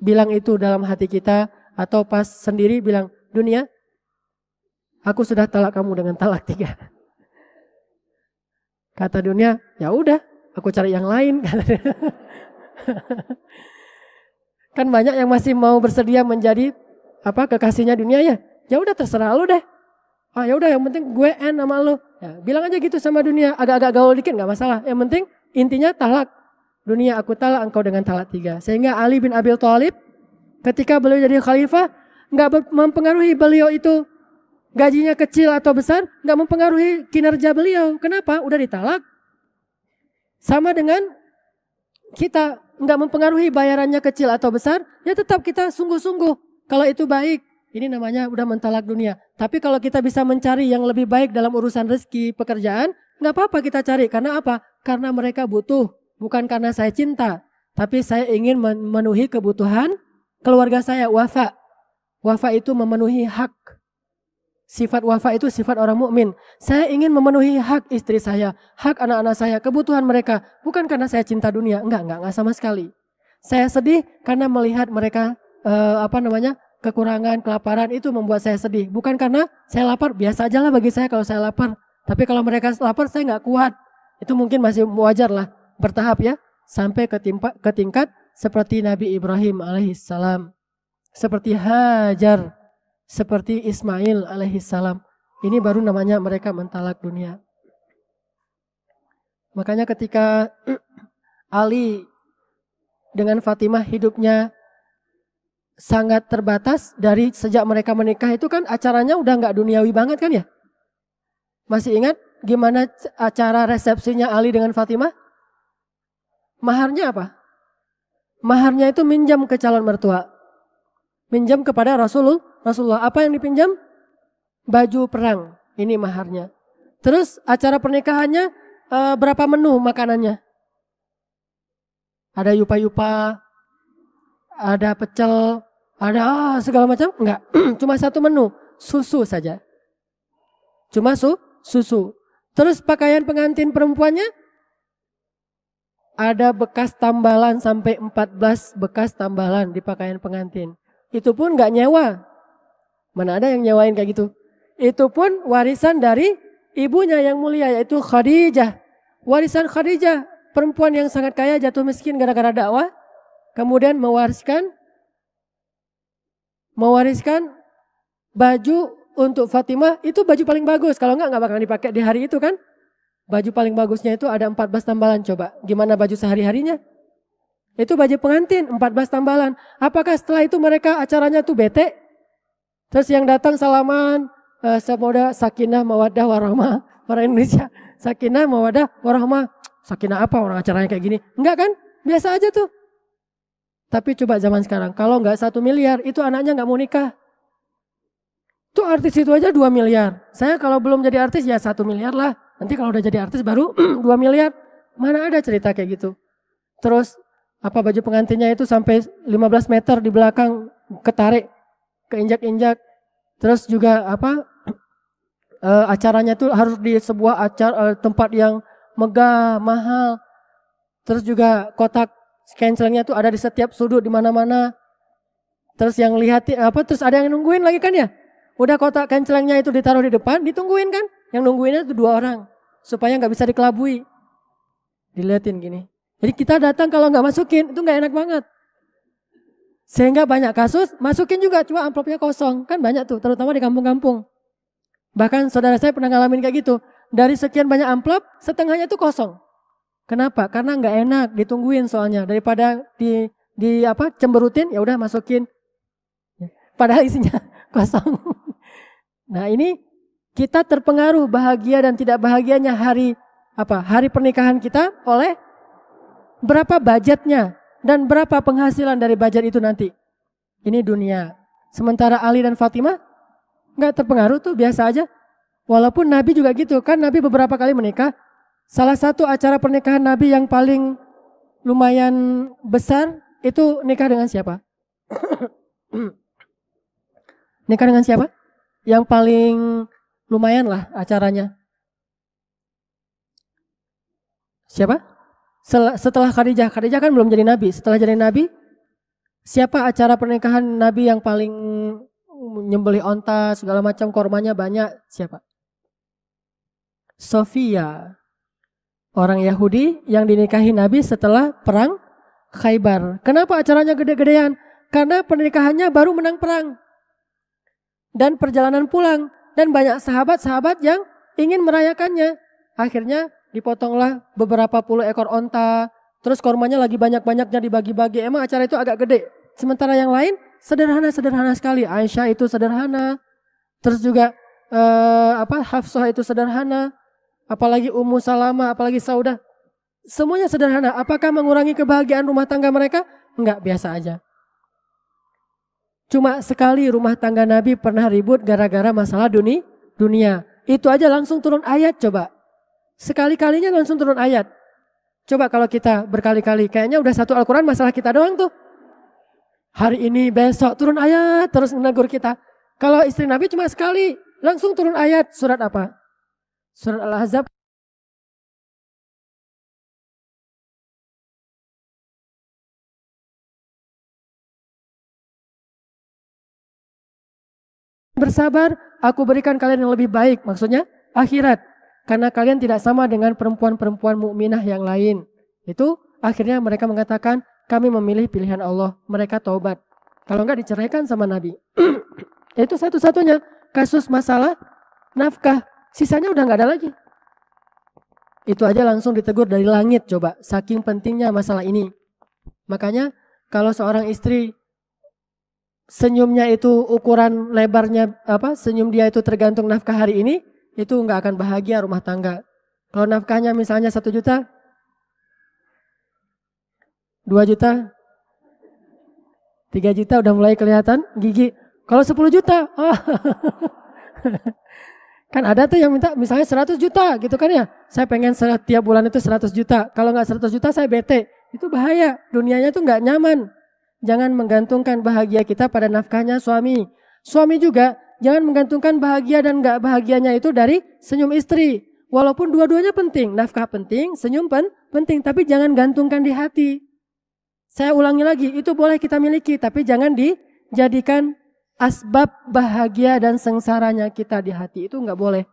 bilang itu dalam hati kita atau pas sendiri bilang, dunia, aku sudah talak kamu dengan talak tiga. Kata dunia, ya udah, aku cari yang lain. Kan banyak yang masih mau bersedia menjadi apa kekasihnya dunia ya. Ya udah terserah lu deh. Ah ya udah yang penting gue en sama lu. Ya, bilang aja gitu sama dunia, agak-agak gaul dikit nggak masalah. Yang penting intinya talak. Dunia aku talak engkau dengan talak tiga. Sehingga Ali bin Abil Thalib ketika beliau jadi khalifah nggak mempengaruhi beliau itu gajinya kecil atau besar nggak mempengaruhi kinerja beliau. Kenapa? Udah ditalak. Sama dengan kita nggak mempengaruhi bayarannya kecil atau besar, ya tetap kita sungguh-sungguh. Kalau itu baik, ini namanya udah mentalak dunia. Tapi kalau kita bisa mencari yang lebih baik dalam urusan rezeki, pekerjaan, nggak apa-apa kita cari. Karena apa? Karena mereka butuh, bukan karena saya cinta. Tapi saya ingin memenuhi kebutuhan keluarga saya, wafa. Wafa itu memenuhi hak Sifat wafa itu sifat orang mukmin. Saya ingin memenuhi hak istri saya, hak anak-anak saya, kebutuhan mereka. Bukan karena saya cinta dunia, enggak, enggak, enggak sama sekali. Saya sedih karena melihat mereka eh, apa namanya kekurangan, kelaparan itu membuat saya sedih. Bukan karena saya lapar, biasa aja lah bagi saya kalau saya lapar. Tapi kalau mereka lapar, saya enggak kuat. Itu mungkin masih wajar lah, bertahap ya, sampai ke, timpa, ke tingkat seperti Nabi Ibrahim alaihissalam, seperti Hajar seperti Ismail alaihissalam. Ini baru namanya mereka mentalak dunia. Makanya ketika Ali dengan Fatimah hidupnya sangat terbatas dari sejak mereka menikah itu kan acaranya udah nggak duniawi banget kan ya? Masih ingat gimana acara resepsinya Ali dengan Fatimah? Maharnya apa? Maharnya itu minjam ke calon mertua. Minjam kepada Rasulullah Rasulullah, apa yang dipinjam? Baju perang, ini maharnya. Terus acara pernikahannya eh, berapa menu makanannya? Ada yupa-yupa, ada pecel, ada oh, segala macam? Enggak, cuma satu menu, susu saja. Cuma su, susu. Terus pakaian pengantin perempuannya? Ada bekas tambalan sampai 14 bekas tambalan di pakaian pengantin. Itu pun nggak nyewa, Mana ada yang nyewain kayak gitu. Itu pun warisan dari ibunya yang mulia yaitu Khadijah. Warisan Khadijah, perempuan yang sangat kaya jatuh miskin gara-gara dakwah. Kemudian mewariskan mewariskan baju untuk Fatimah itu baju paling bagus. Kalau enggak enggak bakal dipakai di hari itu kan. Baju paling bagusnya itu ada 14 tambalan coba. Gimana baju sehari-harinya? Itu baju pengantin 14 tambalan. Apakah setelah itu mereka acaranya tuh bete? Terus yang datang salaman, uh, eh, semoga sakinah mawadah warahmah orang Indonesia. Sakinah mawadah warahmah. Sakinah apa orang acaranya kayak gini? Enggak kan? Biasa aja tuh. Tapi coba zaman sekarang, kalau enggak satu miliar, itu anaknya enggak mau nikah. Tuh artis itu aja dua miliar. Saya kalau belum jadi artis ya satu miliar lah. Nanti kalau udah jadi artis baru dua miliar. Mana ada cerita kayak gitu. Terus apa baju pengantinnya itu sampai 15 meter di belakang ketarik keinjak-injak. Terus juga apa uh, acaranya itu harus di sebuah acara uh, eh, tempat yang megah, mahal. Terus juga kotak cancelnya itu ada di setiap sudut di mana-mana. Terus yang lihat apa terus ada yang nungguin lagi kan ya? Udah kotak cancelnya itu ditaruh di depan, ditungguin kan? Yang nungguinnya itu dua orang supaya nggak bisa dikelabui. Diliatin gini. Jadi kita datang kalau nggak masukin itu nggak enak banget. Sehingga banyak kasus masukin juga cuma amplopnya kosong. Kan banyak tuh terutama di kampung-kampung. Bahkan saudara saya pernah ngalamin kayak gitu. Dari sekian banyak amplop, setengahnya tuh kosong. Kenapa? Karena nggak enak ditungguin soalnya daripada di di apa cemberutin ya udah masukin. Padahal isinya kosong. Nah, ini kita terpengaruh bahagia dan tidak bahagianya hari apa? Hari pernikahan kita oleh berapa budgetnya dan berapa penghasilan dari budget itu nanti. Ini dunia. Sementara Ali dan Fatimah nggak terpengaruh tuh biasa aja. Walaupun Nabi juga gitu kan Nabi beberapa kali menikah. Salah satu acara pernikahan Nabi yang paling lumayan besar itu nikah dengan siapa? nikah dengan siapa? Yang paling lumayan lah acaranya. Siapa? Setelah Khadijah, Khadijah kan belum jadi nabi. Setelah jadi nabi, siapa acara pernikahan nabi yang paling nyembeli onta segala macam kormanya banyak siapa? Sofia, orang Yahudi yang dinikahi Nabi setelah perang Khaybar. Kenapa acaranya gede-gedean? Karena pernikahannya baru menang perang. Dan perjalanan pulang. Dan banyak sahabat-sahabat yang ingin merayakannya. Akhirnya dipotonglah beberapa puluh ekor onta, terus kormanya lagi banyak-banyaknya dibagi-bagi. Emang acara itu agak gede. Sementara yang lain sederhana-sederhana sekali. Aisyah itu sederhana. Terus juga eh, apa Hafsah itu sederhana. Apalagi Ummu Salama, apalagi Saudah. Semuanya sederhana. Apakah mengurangi kebahagiaan rumah tangga mereka? Enggak, biasa aja. Cuma sekali rumah tangga Nabi pernah ribut gara-gara masalah dunia. dunia. Itu aja langsung turun ayat coba. Sekali-kalinya langsung turun ayat. Coba kalau kita berkali-kali, kayaknya udah satu Al-Quran masalah kita doang tuh. Hari ini, besok, turun ayat, terus menegur kita. Kalau istri Nabi cuma sekali, langsung turun ayat. Surat apa? Surat Al-Ahzab bersabar, aku berikan kalian yang lebih baik. Maksudnya akhirat karena kalian tidak sama dengan perempuan-perempuan mukminah yang lain. Itu akhirnya mereka mengatakan, kami memilih pilihan Allah. Mereka taubat. Kalau enggak diceraikan sama Nabi. itu satu-satunya kasus masalah nafkah. Sisanya udah enggak ada lagi. Itu aja langsung ditegur dari langit coba. Saking pentingnya masalah ini. Makanya kalau seorang istri senyumnya itu ukuran lebarnya apa senyum dia itu tergantung nafkah hari ini itu nggak akan bahagia rumah tangga. Kalau nafkahnya misalnya satu juta, dua juta, tiga juta udah mulai kelihatan gigi. Kalau sepuluh juta, oh. kan ada tuh yang minta misalnya seratus juta gitu kan ya. Saya pengen setiap bulan itu seratus juta. Kalau nggak seratus juta saya bete. Itu bahaya. Dunianya tuh nggak nyaman. Jangan menggantungkan bahagia kita pada nafkahnya suami. Suami juga Jangan menggantungkan bahagia dan gak bahagianya itu dari senyum istri. Walaupun dua-duanya penting, nafkah penting, senyum pen, penting, tapi jangan gantungkan di hati. Saya ulangi lagi, itu boleh kita miliki, tapi jangan dijadikan asbab bahagia dan sengsaranya kita di hati. Itu nggak boleh.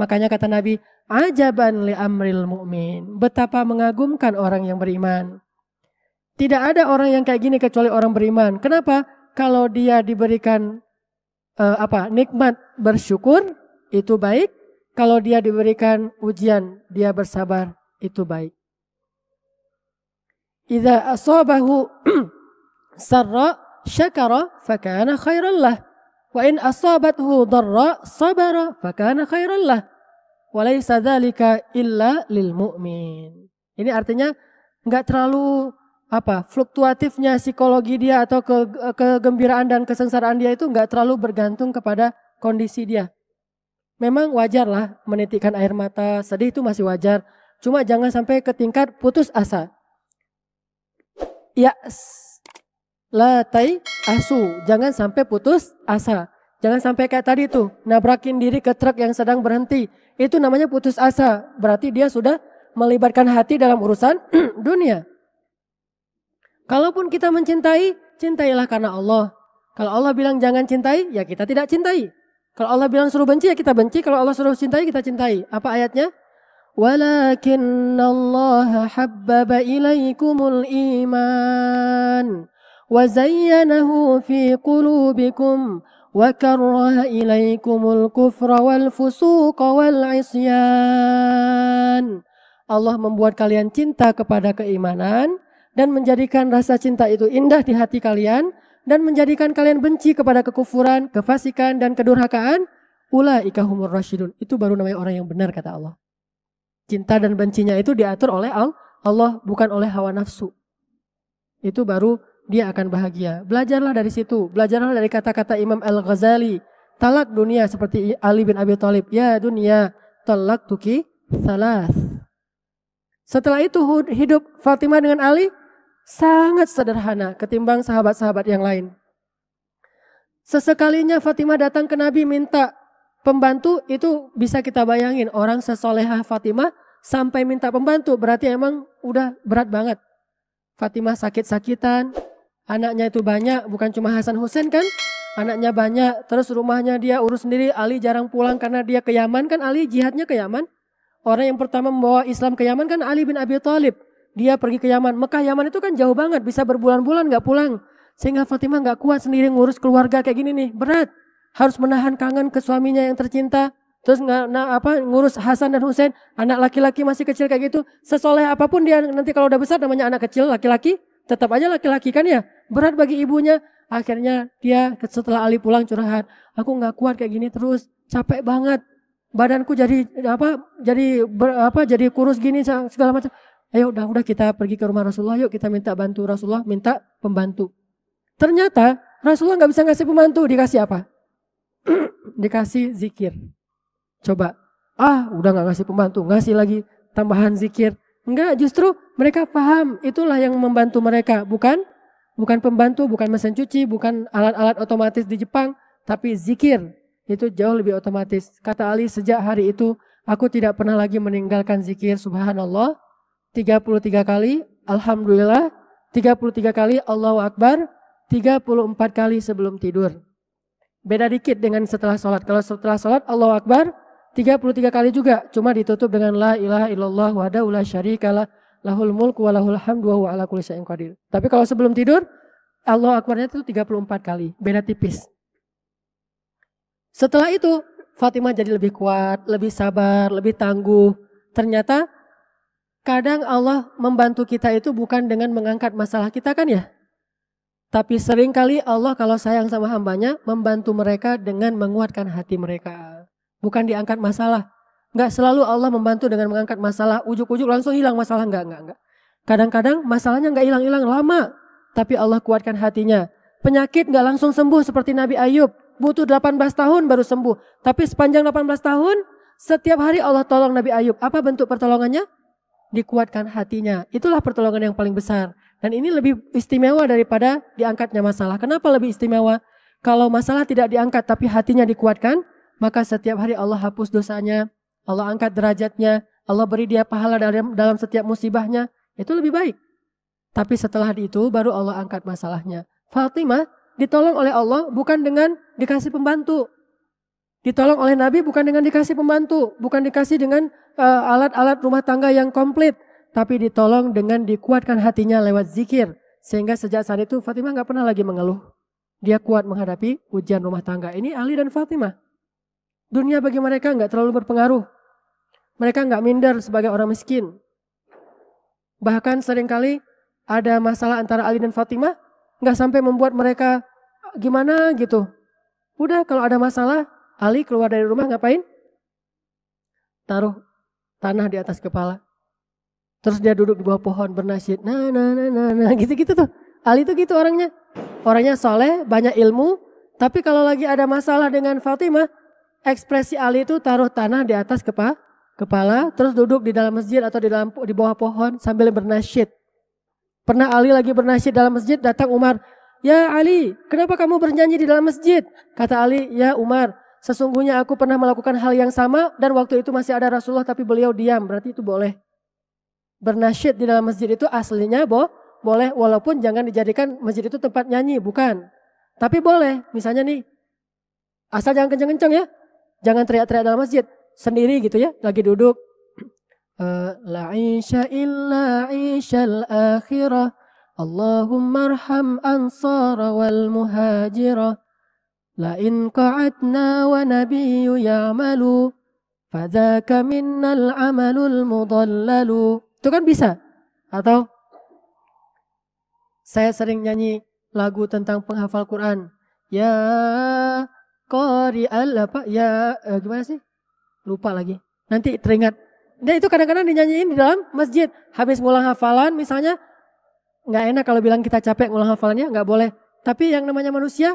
Makanya kata Nabi, ajaban li amril mu'min. Betapa mengagumkan orang yang beriman. Tidak ada orang yang kayak gini kecuali orang beriman. Kenapa? Kalau dia diberikan uh, apa nikmat bersyukur itu baik, kalau dia diberikan ujian dia bersabar itu baik. Idza asabahu sarra syakara fakana khairan wa in asabathu darra sabara fakana khairan walaysa dzalika illa lil mu'min. Ini artinya nggak terlalu apa fluktuatifnya psikologi dia atau ke, kegembiraan dan kesengsaraan dia itu nggak terlalu bergantung kepada kondisi dia. Memang wajar lah menitikkan air mata, sedih itu masih wajar. Cuma jangan sampai ke tingkat putus asa. Ya, latai asu, jangan sampai putus asa. Jangan sampai kayak tadi tuh, nabrakin diri ke truk yang sedang berhenti. Itu namanya putus asa, berarti dia sudah melibatkan hati dalam urusan dunia. Kalaupun kita mencintai, cintailah karena Allah. Kalau Allah bilang jangan cintai, ya kita tidak cintai. Kalau Allah bilang suruh benci, ya kita benci. Kalau Allah suruh cintai, kita cintai. Apa ayatnya? iman, kufra wal wal isyan. Allah membuat kalian cinta kepada keimanan dan menjadikan rasa cinta itu indah di hati kalian dan menjadikan kalian benci kepada kekufuran, kefasikan dan kedurhakaan, ula humur rasyidun. Itu baru namanya orang yang benar kata Allah. Cinta dan bencinya itu diatur oleh Allah, bukan oleh hawa nafsu. Itu baru dia akan bahagia. Belajarlah dari situ, belajarlah dari kata-kata Imam Al-Ghazali. Talak dunia seperti Ali bin Abi Thalib. Ya dunia, talak tuki salas. Setelah itu hidup Fatimah dengan Ali Sangat sederhana ketimbang sahabat-sahabat yang lain. Sesekalinya Fatimah datang ke Nabi minta pembantu itu bisa kita bayangin orang sesoleha Fatimah sampai minta pembantu berarti emang udah berat banget. Fatimah sakit-sakitan, anaknya itu banyak bukan cuma Hasan Hussein kan? Anaknya banyak, terus rumahnya dia urus sendiri, Ali jarang pulang karena dia ke Yaman kan Ali jihadnya ke Yaman. Orang yang pertama membawa Islam ke Yaman kan Ali bin Abi Thalib. Dia pergi ke Yaman. Mekah Yaman itu kan jauh banget, bisa berbulan-bulan nggak pulang. Sehingga Fatimah nggak kuat sendiri ngurus keluarga kayak gini nih, berat. Harus menahan kangen ke suaminya yang tercinta. Terus nggak nah, apa ngurus Hasan dan Husain, anak laki-laki masih kecil kayak gitu. Sesoleh apapun dia nanti kalau udah besar namanya anak kecil laki-laki, tetap aja laki-laki kan ya. Berat bagi ibunya. Akhirnya dia setelah Ali pulang curhat, aku nggak kuat kayak gini terus, capek banget badanku jadi apa jadi ber, apa jadi kurus gini segala macam ayo udah udah kita pergi ke rumah Rasulullah, yuk kita minta bantu Rasulullah, minta pembantu. Ternyata Rasulullah nggak bisa ngasih pembantu, dikasih apa? dikasih zikir. Coba, ah udah nggak ngasih pembantu, ngasih lagi tambahan zikir. Enggak, justru mereka paham itulah yang membantu mereka, bukan bukan pembantu, bukan mesin cuci, bukan alat-alat otomatis di Jepang, tapi zikir itu jauh lebih otomatis. Kata Ali, sejak hari itu aku tidak pernah lagi meninggalkan zikir subhanallah, 33 kali Alhamdulillah, 33 kali Allahu Akbar, 34 kali sebelum tidur. Beda dikit dengan setelah sholat. Kalau setelah sholat Allahu Akbar, 33 kali juga. Cuma ditutup dengan La ilaha illallah wa da'ulah syarikalah lahul mulku wa lahul hamdu wa ala kulli syai'in qadir. Tapi kalau sebelum tidur, allahu Akbarnya itu 34 kali, beda tipis. Setelah itu, Fatimah jadi lebih kuat, lebih sabar, lebih tangguh. Ternyata Kadang Allah membantu kita itu bukan dengan mengangkat masalah kita kan ya? Tapi seringkali Allah kalau sayang sama hambanya membantu mereka dengan menguatkan hati mereka. Bukan diangkat masalah. Nggak selalu Allah membantu dengan mengangkat masalah. Ujuk-ujuk langsung hilang masalah. Nggak, nggak, nggak. Kadang-kadang masalahnya nggak hilang-hilang lama. Tapi Allah kuatkan hatinya. Penyakit nggak langsung sembuh seperti Nabi Ayub. Butuh 18 tahun baru sembuh. Tapi sepanjang 18 tahun, setiap hari Allah tolong Nabi Ayub. Apa bentuk pertolongannya? dikuatkan hatinya. Itulah pertolongan yang paling besar. Dan ini lebih istimewa daripada diangkatnya masalah. Kenapa lebih istimewa? Kalau masalah tidak diangkat tapi hatinya dikuatkan, maka setiap hari Allah hapus dosanya, Allah angkat derajatnya, Allah beri dia pahala dalam, dalam setiap musibahnya. Itu lebih baik. Tapi setelah itu baru Allah angkat masalahnya. Fatimah ditolong oleh Allah bukan dengan dikasih pembantu. Ditolong oleh Nabi bukan dengan dikasih pembantu, bukan dikasih dengan Eh, alat-alat rumah tangga yang komplit, tapi ditolong dengan dikuatkan hatinya lewat zikir. Sehingga sejak saat itu Fatimah nggak pernah lagi mengeluh. Dia kuat menghadapi ujian rumah tangga. Ini Ali dan Fatimah. Dunia bagi mereka nggak terlalu berpengaruh. Mereka nggak minder sebagai orang miskin. Bahkan seringkali ada masalah antara Ali dan Fatimah nggak sampai membuat mereka ah, gimana gitu. Udah kalau ada masalah Ali keluar dari rumah ngapain? Taruh tanah di atas kepala. Terus dia duduk di bawah pohon bernasyid. Nah, nah, nah, nah, nah. Gitu-gitu tuh. Ali tuh gitu orangnya. Orangnya soleh, banyak ilmu. Tapi kalau lagi ada masalah dengan Fatimah, ekspresi Ali itu taruh tanah di atas kepala, kepala terus duduk di dalam masjid atau di dalam di bawah pohon sambil bernasyid. Pernah Ali lagi bernasyid dalam masjid, datang Umar, "Ya Ali, kenapa kamu bernyanyi di dalam masjid?" Kata Ali, "Ya Umar, sesungguhnya aku pernah melakukan hal yang sama dan waktu itu masih ada Rasulullah tapi beliau diam. Berarti itu boleh. Bernasyid di dalam masjid itu aslinya bo, boleh walaupun jangan dijadikan masjid itu tempat nyanyi, bukan. Tapi boleh, misalnya nih, asal jangan kenceng-kenceng ya, jangan teriak-teriak dalam masjid, sendiri gitu ya, lagi duduk. Eh, la isha illa ishal akhirah, Allahumma arham ansara wal muhajirah, لئن قعدنا ونبي يعمل فذاك منا العمل المضلل itu kan bisa atau saya sering nyanyi lagu tentang penghafal Quran ya qari apa ya eh, gimana sih lupa lagi nanti teringat dan itu kadang-kadang dinyanyiin di dalam masjid habis ngulang hafalan misalnya nggak enak kalau bilang kita capek ngulang hafalannya nggak boleh tapi yang namanya manusia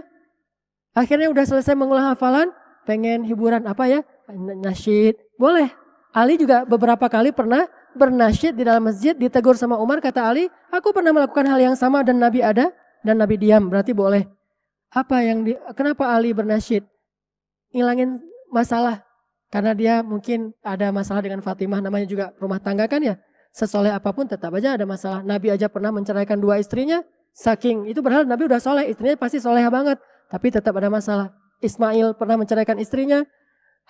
Akhirnya udah selesai mengulang hafalan, pengen hiburan apa ya? Nasyid. Boleh. Ali juga beberapa kali pernah bernasyid di dalam masjid, ditegur sama Umar, kata Ali, aku pernah melakukan hal yang sama dan Nabi ada, dan Nabi diam, berarti boleh. Apa yang di, kenapa Ali bernasyid? Ngilangin masalah, karena dia mungkin ada masalah dengan Fatimah, namanya juga rumah tangga kan ya. Sesoleh apapun tetap aja ada masalah. Nabi aja pernah menceraikan dua istrinya, saking itu padahal Nabi udah soleh, istrinya pasti soleh banget. Tapi tetap ada masalah. Ismail pernah menceraikan istrinya.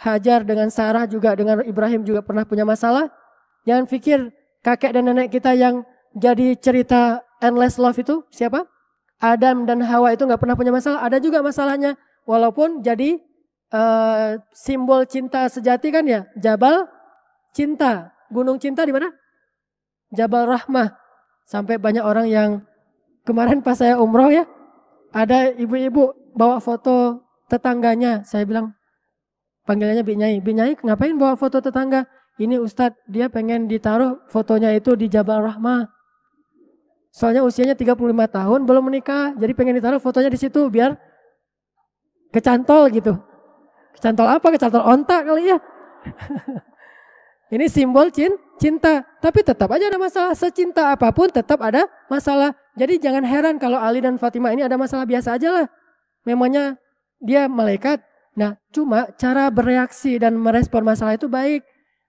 Hajar dengan Sarah juga dengan Ibrahim juga pernah punya masalah. Jangan pikir kakek dan nenek kita yang jadi cerita endless love itu siapa? Adam dan Hawa itu nggak pernah punya masalah. Ada juga masalahnya. Walaupun jadi uh, simbol cinta sejati kan ya. Jabal cinta. Gunung cinta di mana? Jabal Rahmah. Sampai banyak orang yang kemarin pas saya umroh ya, ada ibu-ibu bawa foto tetangganya. Saya bilang, panggilannya Binyai. Binyai ngapain bawa foto tetangga? Ini Ustadz, dia pengen ditaruh fotonya itu di Jabal Rahmah. Soalnya usianya 35 tahun, belum menikah. Jadi pengen ditaruh fotonya di situ biar kecantol gitu. Kecantol apa? Kecantol ontak kali ya. Ini simbol cinta, tapi tetap aja ada masalah. Secinta apapun tetap ada masalah. Jadi jangan heran kalau Ali dan Fatima ini ada masalah biasa aja lah memangnya dia malaikat. Nah, cuma cara bereaksi dan merespon masalah itu baik.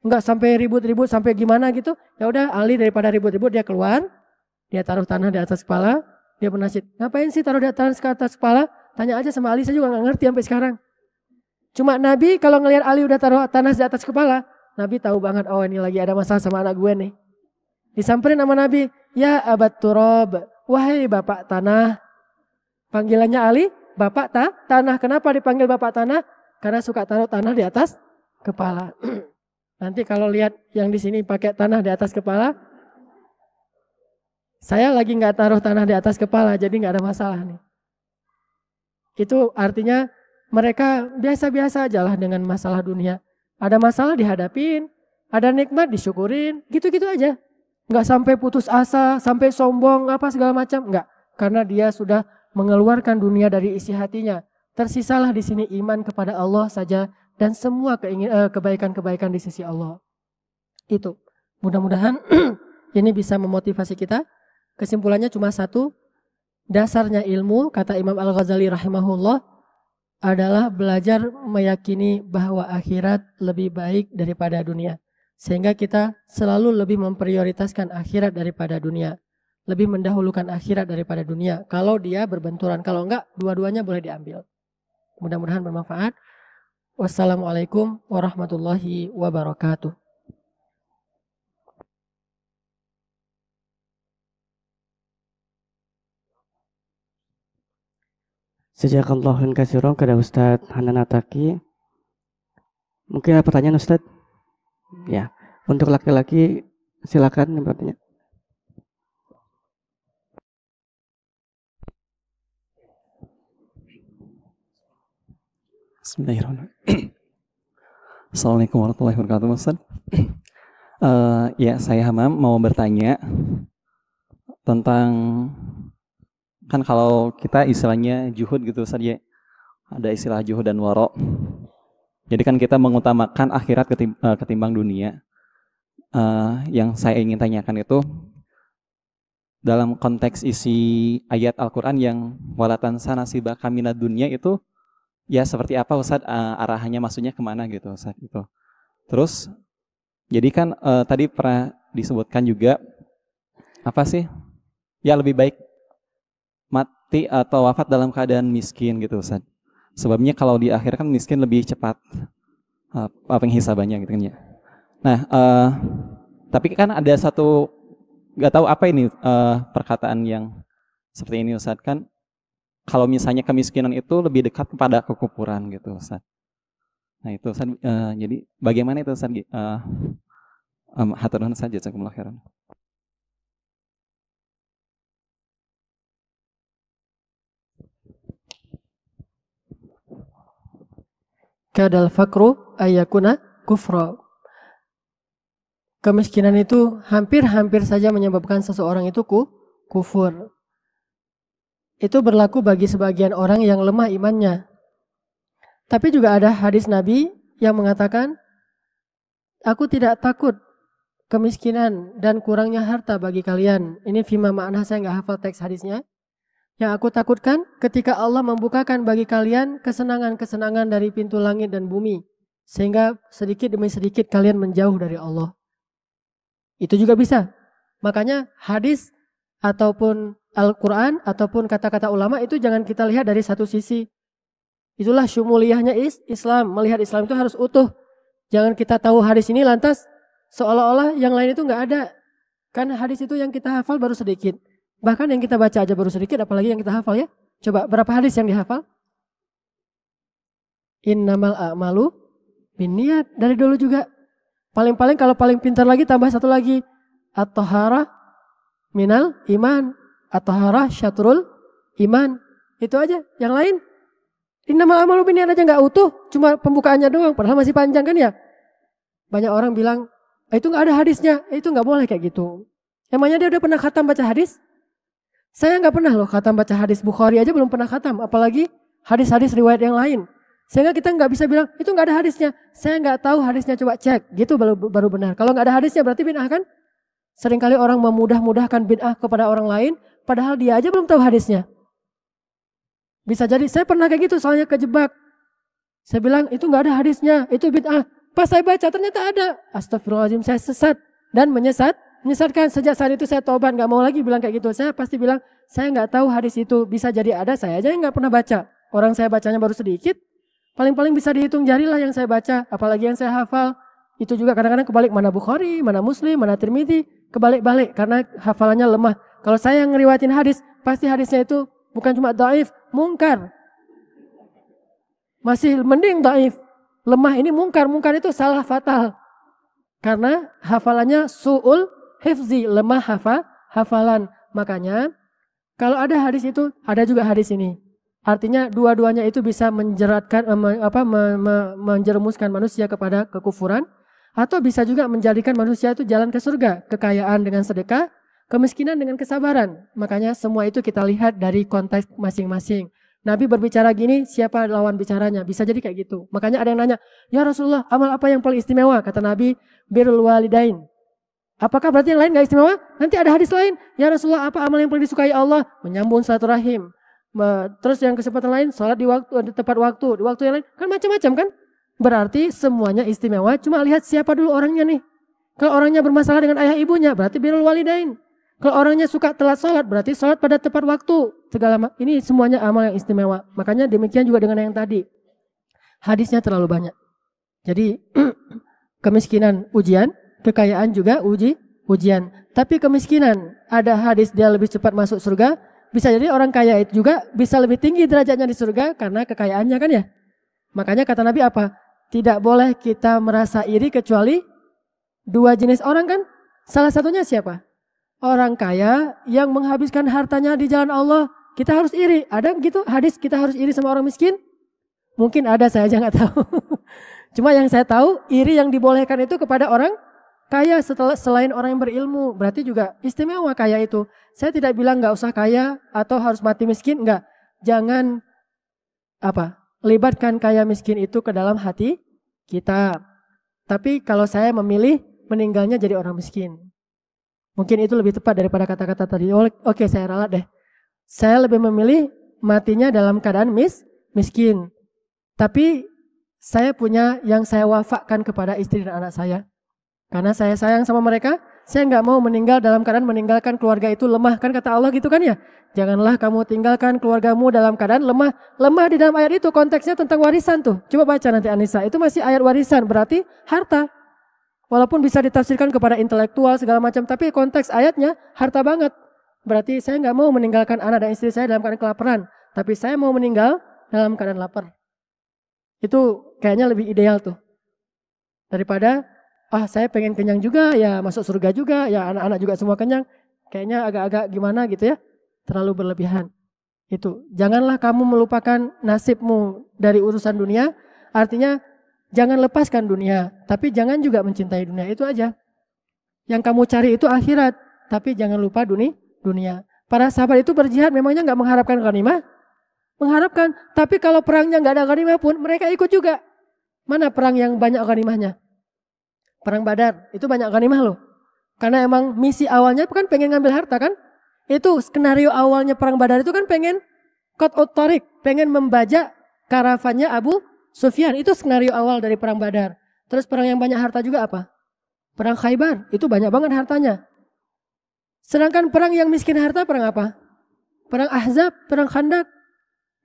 Enggak sampai ribut-ribut sampai gimana gitu. Ya udah Ali daripada ribut-ribut dia keluar, dia taruh tanah di atas kepala, dia bernasib. Ngapain sih taruh di atas ke atas kepala? Tanya aja sama Ali, saya juga nggak ngerti sampai sekarang. Cuma Nabi kalau ngelihat Ali udah taruh tanah di atas kepala, Nabi tahu banget, oh ini lagi ada masalah sama anak gue nih. Disamperin sama Nabi, ya abad turob, wahai bapak tanah. Panggilannya Ali, bapak ta, tanah. Kenapa dipanggil bapak tanah? Karena suka taruh tanah di atas kepala. Nanti kalau lihat yang di sini pakai tanah di atas kepala, saya lagi nggak taruh tanah di atas kepala, jadi nggak ada masalah nih. Itu artinya mereka biasa-biasa aja lah dengan masalah dunia. Ada masalah dihadapin, ada nikmat disyukurin, gitu-gitu aja. Nggak sampai putus asa, sampai sombong, apa segala macam, nggak. Karena dia sudah mengeluarkan dunia dari isi hatinya. Tersisalah di sini iman kepada Allah saja dan semua eh, kebaikan-kebaikan di sisi Allah. Itu. Mudah-mudahan ini bisa memotivasi kita. Kesimpulannya cuma satu. Dasarnya ilmu, kata Imam Al-Ghazali rahimahullah, adalah belajar meyakini bahwa akhirat lebih baik daripada dunia. Sehingga kita selalu lebih memprioritaskan akhirat daripada dunia lebih mendahulukan akhirat daripada dunia. Kalau dia berbenturan, kalau enggak dua-duanya boleh diambil. Mudah-mudahan bermanfaat. Wassalamualaikum warahmatullahi wabarakatuh. Sejak Sejakallahun kasirong kepada Ustaz Hanan Ataki. Mungkin ada pertanyaan Ustaz? Ya. Untuk laki-laki silakan yang bertanya. Bismillahirrahmanirrahim. Assalamualaikum warahmatullahi wabarakatuh, Ustaz. Uh, eh, ya, saya Hamam mau bertanya tentang kan kalau kita istilahnya juhud gitu Ustaz ya, Ada istilah juhud dan warok. Jadi kan kita mengutamakan akhirat eh, ketimbang dunia. Uh, yang saya ingin tanyakan itu dalam konteks isi ayat Al-Quran yang walatan sana sibaka dunia itu ya seperti apa Ustadz uh, arahannya maksudnya kemana gitu Ustadz gitu. Terus jadi kan uh, tadi pernah disebutkan juga apa sih? Ya lebih baik mati atau wafat dalam keadaan miskin gitu Ustadz. Sebabnya kalau di akhir kan miskin lebih cepat uh, penghisabannya gitu kan ya. Nah, uh, tapi kan ada satu nggak tahu apa ini uh, perkataan yang seperti ini Ustadz kan kalau misalnya kemiskinan itu lebih dekat kepada kekupuran gitu Ustaz. Nah itu Ustaz, uh, jadi bagaimana itu Ustaz? Uh, eh, um, Haturun saja, Jazakumullah heran. Kadal fakru ayakuna kufra. Kemiskinan itu hampir-hampir saja menyebabkan seseorang itu ku, kufur. Itu berlaku bagi sebagian orang yang lemah imannya. Tapi juga ada hadis Nabi yang mengatakan, Aku tidak takut kemiskinan dan kurangnya harta bagi kalian. Ini fima makna saya nggak hafal teks hadisnya. Yang aku takutkan ketika Allah membukakan bagi kalian kesenangan-kesenangan dari pintu langit dan bumi. Sehingga sedikit demi sedikit kalian menjauh dari Allah. Itu juga bisa. Makanya hadis ataupun Al-Quran ataupun kata-kata ulama itu jangan kita lihat dari satu sisi. Itulah syumuliahnya Islam. Melihat Islam itu harus utuh. Jangan kita tahu hadis ini lantas seolah-olah yang lain itu nggak ada. Kan hadis itu yang kita hafal baru sedikit. Bahkan yang kita baca aja baru sedikit, apalagi yang kita hafal ya. Coba berapa hadis yang dihafal? Innamal a'malu bin niat. Dari dulu juga. Paling-paling kalau paling pintar lagi tambah satu lagi. At-toharah minal iman. At-taharah syatrul iman. Itu aja. Yang lain? Ini nama amal ini aja nggak utuh, cuma pembukaannya doang. Padahal masih panjang kan ya? Banyak orang bilang, eh, itu nggak ada hadisnya, e, itu nggak boleh kayak gitu. Emangnya dia udah pernah khatam baca hadis? Saya nggak pernah loh khatam baca hadis Bukhari aja belum pernah khatam, apalagi hadis-hadis riwayat yang lain. Sehingga kita nggak bisa bilang itu nggak ada hadisnya. Saya nggak tahu hadisnya coba cek, gitu baru baru benar. Kalau nggak ada hadisnya berarti bid'ah kan? Seringkali orang memudah-mudahkan bid'ah kepada orang lain Padahal dia aja belum tahu hadisnya. Bisa jadi, saya pernah kayak gitu soalnya kejebak. Saya bilang, itu nggak ada hadisnya, itu bid'ah. Pas saya baca ternyata ada. Astagfirullahaladzim, saya sesat dan menyesat, menyesatkan. Sejak saat itu saya tobat, nggak mau lagi bilang kayak gitu. Saya pasti bilang, saya nggak tahu hadis itu bisa jadi ada, saya aja yang nggak pernah baca. Orang saya bacanya baru sedikit, paling-paling bisa dihitung jarilah yang saya baca, apalagi yang saya hafal. Itu juga kadang-kadang kebalik mana Bukhari, mana Muslim, mana Tirmidzi, kebalik-balik karena hafalannya lemah. Kalau saya ngeriwatin hadis, pasti hadisnya itu bukan cuma daif, mungkar. Masih mending daif. Lemah ini mungkar, mungkar itu salah fatal. Karena hafalannya su'ul hifzi, lemah hafa, hafalan. Makanya kalau ada hadis itu, ada juga hadis ini. Artinya dua-duanya itu bisa menjeratkan eh, apa menjerumuskan manusia kepada kekufuran atau bisa juga menjadikan manusia itu jalan ke surga, kekayaan dengan sedekah Kemiskinan dengan kesabaran. Makanya semua itu kita lihat dari konteks masing-masing. Nabi berbicara gini, siapa lawan bicaranya? Bisa jadi kayak gitu. Makanya ada yang nanya, ya Rasulullah, amal apa yang paling istimewa? Kata Nabi, birul walidain. Apakah berarti yang lain gak istimewa? Nanti ada hadis lain. Ya Rasulullah, apa amal yang paling disukai Allah? Menyambung rahim. Terus yang kesempatan lain, sholat di waktu di tepat waktu, di waktu yang lain. Kan macam-macam kan? Berarti semuanya istimewa, cuma lihat siapa dulu orangnya nih. Kalau orangnya bermasalah dengan ayah ibunya, berarti birul walidain. Kalau orangnya suka telat sholat, berarti sholat pada tepat waktu. Segala ini semuanya amal yang istimewa. Makanya demikian juga dengan yang tadi. Hadisnya terlalu banyak. Jadi kemiskinan ujian, kekayaan juga uji ujian. Tapi kemiskinan ada hadis dia lebih cepat masuk surga. Bisa jadi orang kaya itu juga bisa lebih tinggi derajatnya di surga karena kekayaannya kan ya. Makanya kata Nabi apa? Tidak boleh kita merasa iri kecuali dua jenis orang kan. Salah satunya siapa? orang kaya yang menghabiskan hartanya di jalan Allah, kita harus iri. Ada gitu hadis kita harus iri sama orang miskin? Mungkin ada, saya aja nggak tahu. Cuma yang saya tahu, iri yang dibolehkan itu kepada orang kaya setelah, selain orang yang berilmu. Berarti juga istimewa kaya itu. Saya tidak bilang nggak usah kaya atau harus mati miskin, nggak. Jangan apa libatkan kaya miskin itu ke dalam hati kita. Tapi kalau saya memilih meninggalnya jadi orang miskin. Mungkin itu lebih tepat daripada kata-kata tadi. Oke, saya ralat deh. Saya lebih memilih matinya dalam keadaan mis, miskin. Tapi saya punya yang saya wafatkan kepada istri dan anak saya. Karena saya sayang sama mereka, saya nggak mau meninggal dalam keadaan meninggalkan keluarga itu lemah. Kan kata Allah gitu kan ya? Janganlah kamu tinggalkan keluargamu dalam keadaan lemah. Lemah di dalam ayat itu konteksnya tentang warisan tuh. Coba baca nanti Anissa. Itu masih ayat warisan berarti harta. Walaupun bisa ditafsirkan kepada intelektual segala macam, tapi konteks ayatnya harta banget. Berarti saya nggak mau meninggalkan anak dan istri saya dalam keadaan kelaparan, tapi saya mau meninggal dalam keadaan lapar. Itu kayaknya lebih ideal tuh. Daripada ah saya pengen kenyang juga, ya masuk surga juga, ya anak-anak juga semua kenyang. Kayaknya agak-agak gimana gitu ya, terlalu berlebihan. Itu janganlah kamu melupakan nasibmu dari urusan dunia. Artinya Jangan lepaskan dunia, tapi jangan juga mencintai dunia itu aja. Yang kamu cari itu akhirat, tapi jangan lupa dunia. dunia. Para sahabat itu berjihad memangnya nggak mengharapkan ghanimah? Mengharapkan, tapi kalau perangnya nggak ada ghanimah pun mereka ikut juga. Mana perang yang banyak ghanimahnya? Perang Badar, itu banyak ghanimah loh. Karena emang misi awalnya kan pengen ngambil harta kan? Itu skenario awalnya perang Badar itu kan pengen kot otorik, pengen membajak karavannya Abu Sufyan itu skenario awal dari perang Badar. Terus perang yang banyak harta juga apa? Perang Khaybar, itu banyak banget hartanya. Sedangkan perang yang miskin harta perang apa? Perang Ahzab, perang Khandak.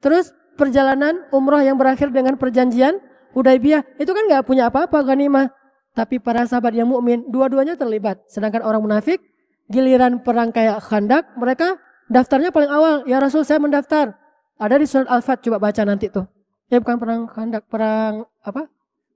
Terus perjalanan umroh yang berakhir dengan perjanjian Hudaybiyah. Itu kan nggak punya apa-apa ganimah. Tapi para sahabat yang mukmin dua-duanya terlibat. Sedangkan orang munafik giliran perang kayak Khandak mereka daftarnya paling awal. Ya Rasul saya mendaftar. Ada di surat Al-Fat coba baca nanti tuh. Ya bukan perang kandak, perang apa?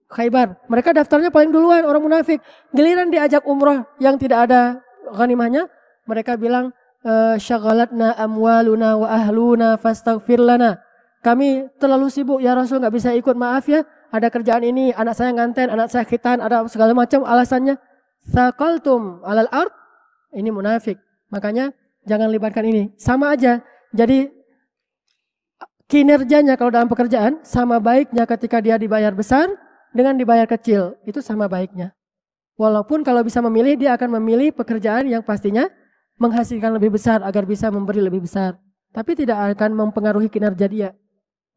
Khaybar. Mereka daftarnya paling duluan orang munafik. Giliran diajak umroh yang tidak ada ghanimahnya, mereka bilang eh, syagalatna amwaluna wa ahluna fastaghfir lana. Kami terlalu sibuk ya Rasul nggak bisa ikut maaf ya. Ada kerjaan ini, anak saya nganten, anak saya khitan, ada segala macam alasannya. Sakaltum alal ard. Ini munafik. Makanya jangan libatkan ini. Sama aja. Jadi kinerjanya kalau dalam pekerjaan sama baiknya ketika dia dibayar besar dengan dibayar kecil. Itu sama baiknya. Walaupun kalau bisa memilih, dia akan memilih pekerjaan yang pastinya menghasilkan lebih besar agar bisa memberi lebih besar. Tapi tidak akan mempengaruhi kinerja dia.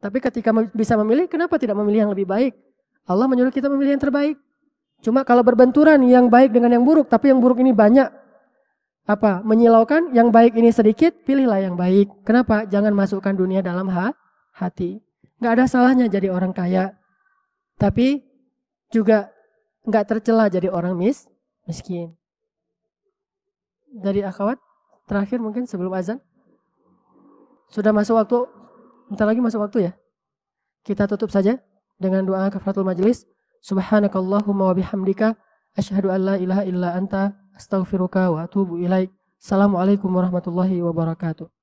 Tapi ketika bisa memilih, kenapa tidak memilih yang lebih baik? Allah menyuruh kita memilih yang terbaik. Cuma kalau berbenturan yang baik dengan yang buruk, tapi yang buruk ini banyak, apa menyilaukan yang baik ini sedikit, pilihlah yang baik. Kenapa? Jangan masukkan dunia dalam hati hati. Nggak ada salahnya jadi orang kaya, tapi juga nggak tercela jadi orang mis, miskin. Dari akhwat, terakhir mungkin sebelum azan. Sudah masuk waktu, bentar lagi masuk waktu ya. Kita tutup saja dengan doa kafaratul majelis. Subhanakallahumma wa bihamdika asyhadu an la ilaha illa anta astaghfiruka wa atubu ilaik. Assalamualaikum warahmatullahi wabarakatuh.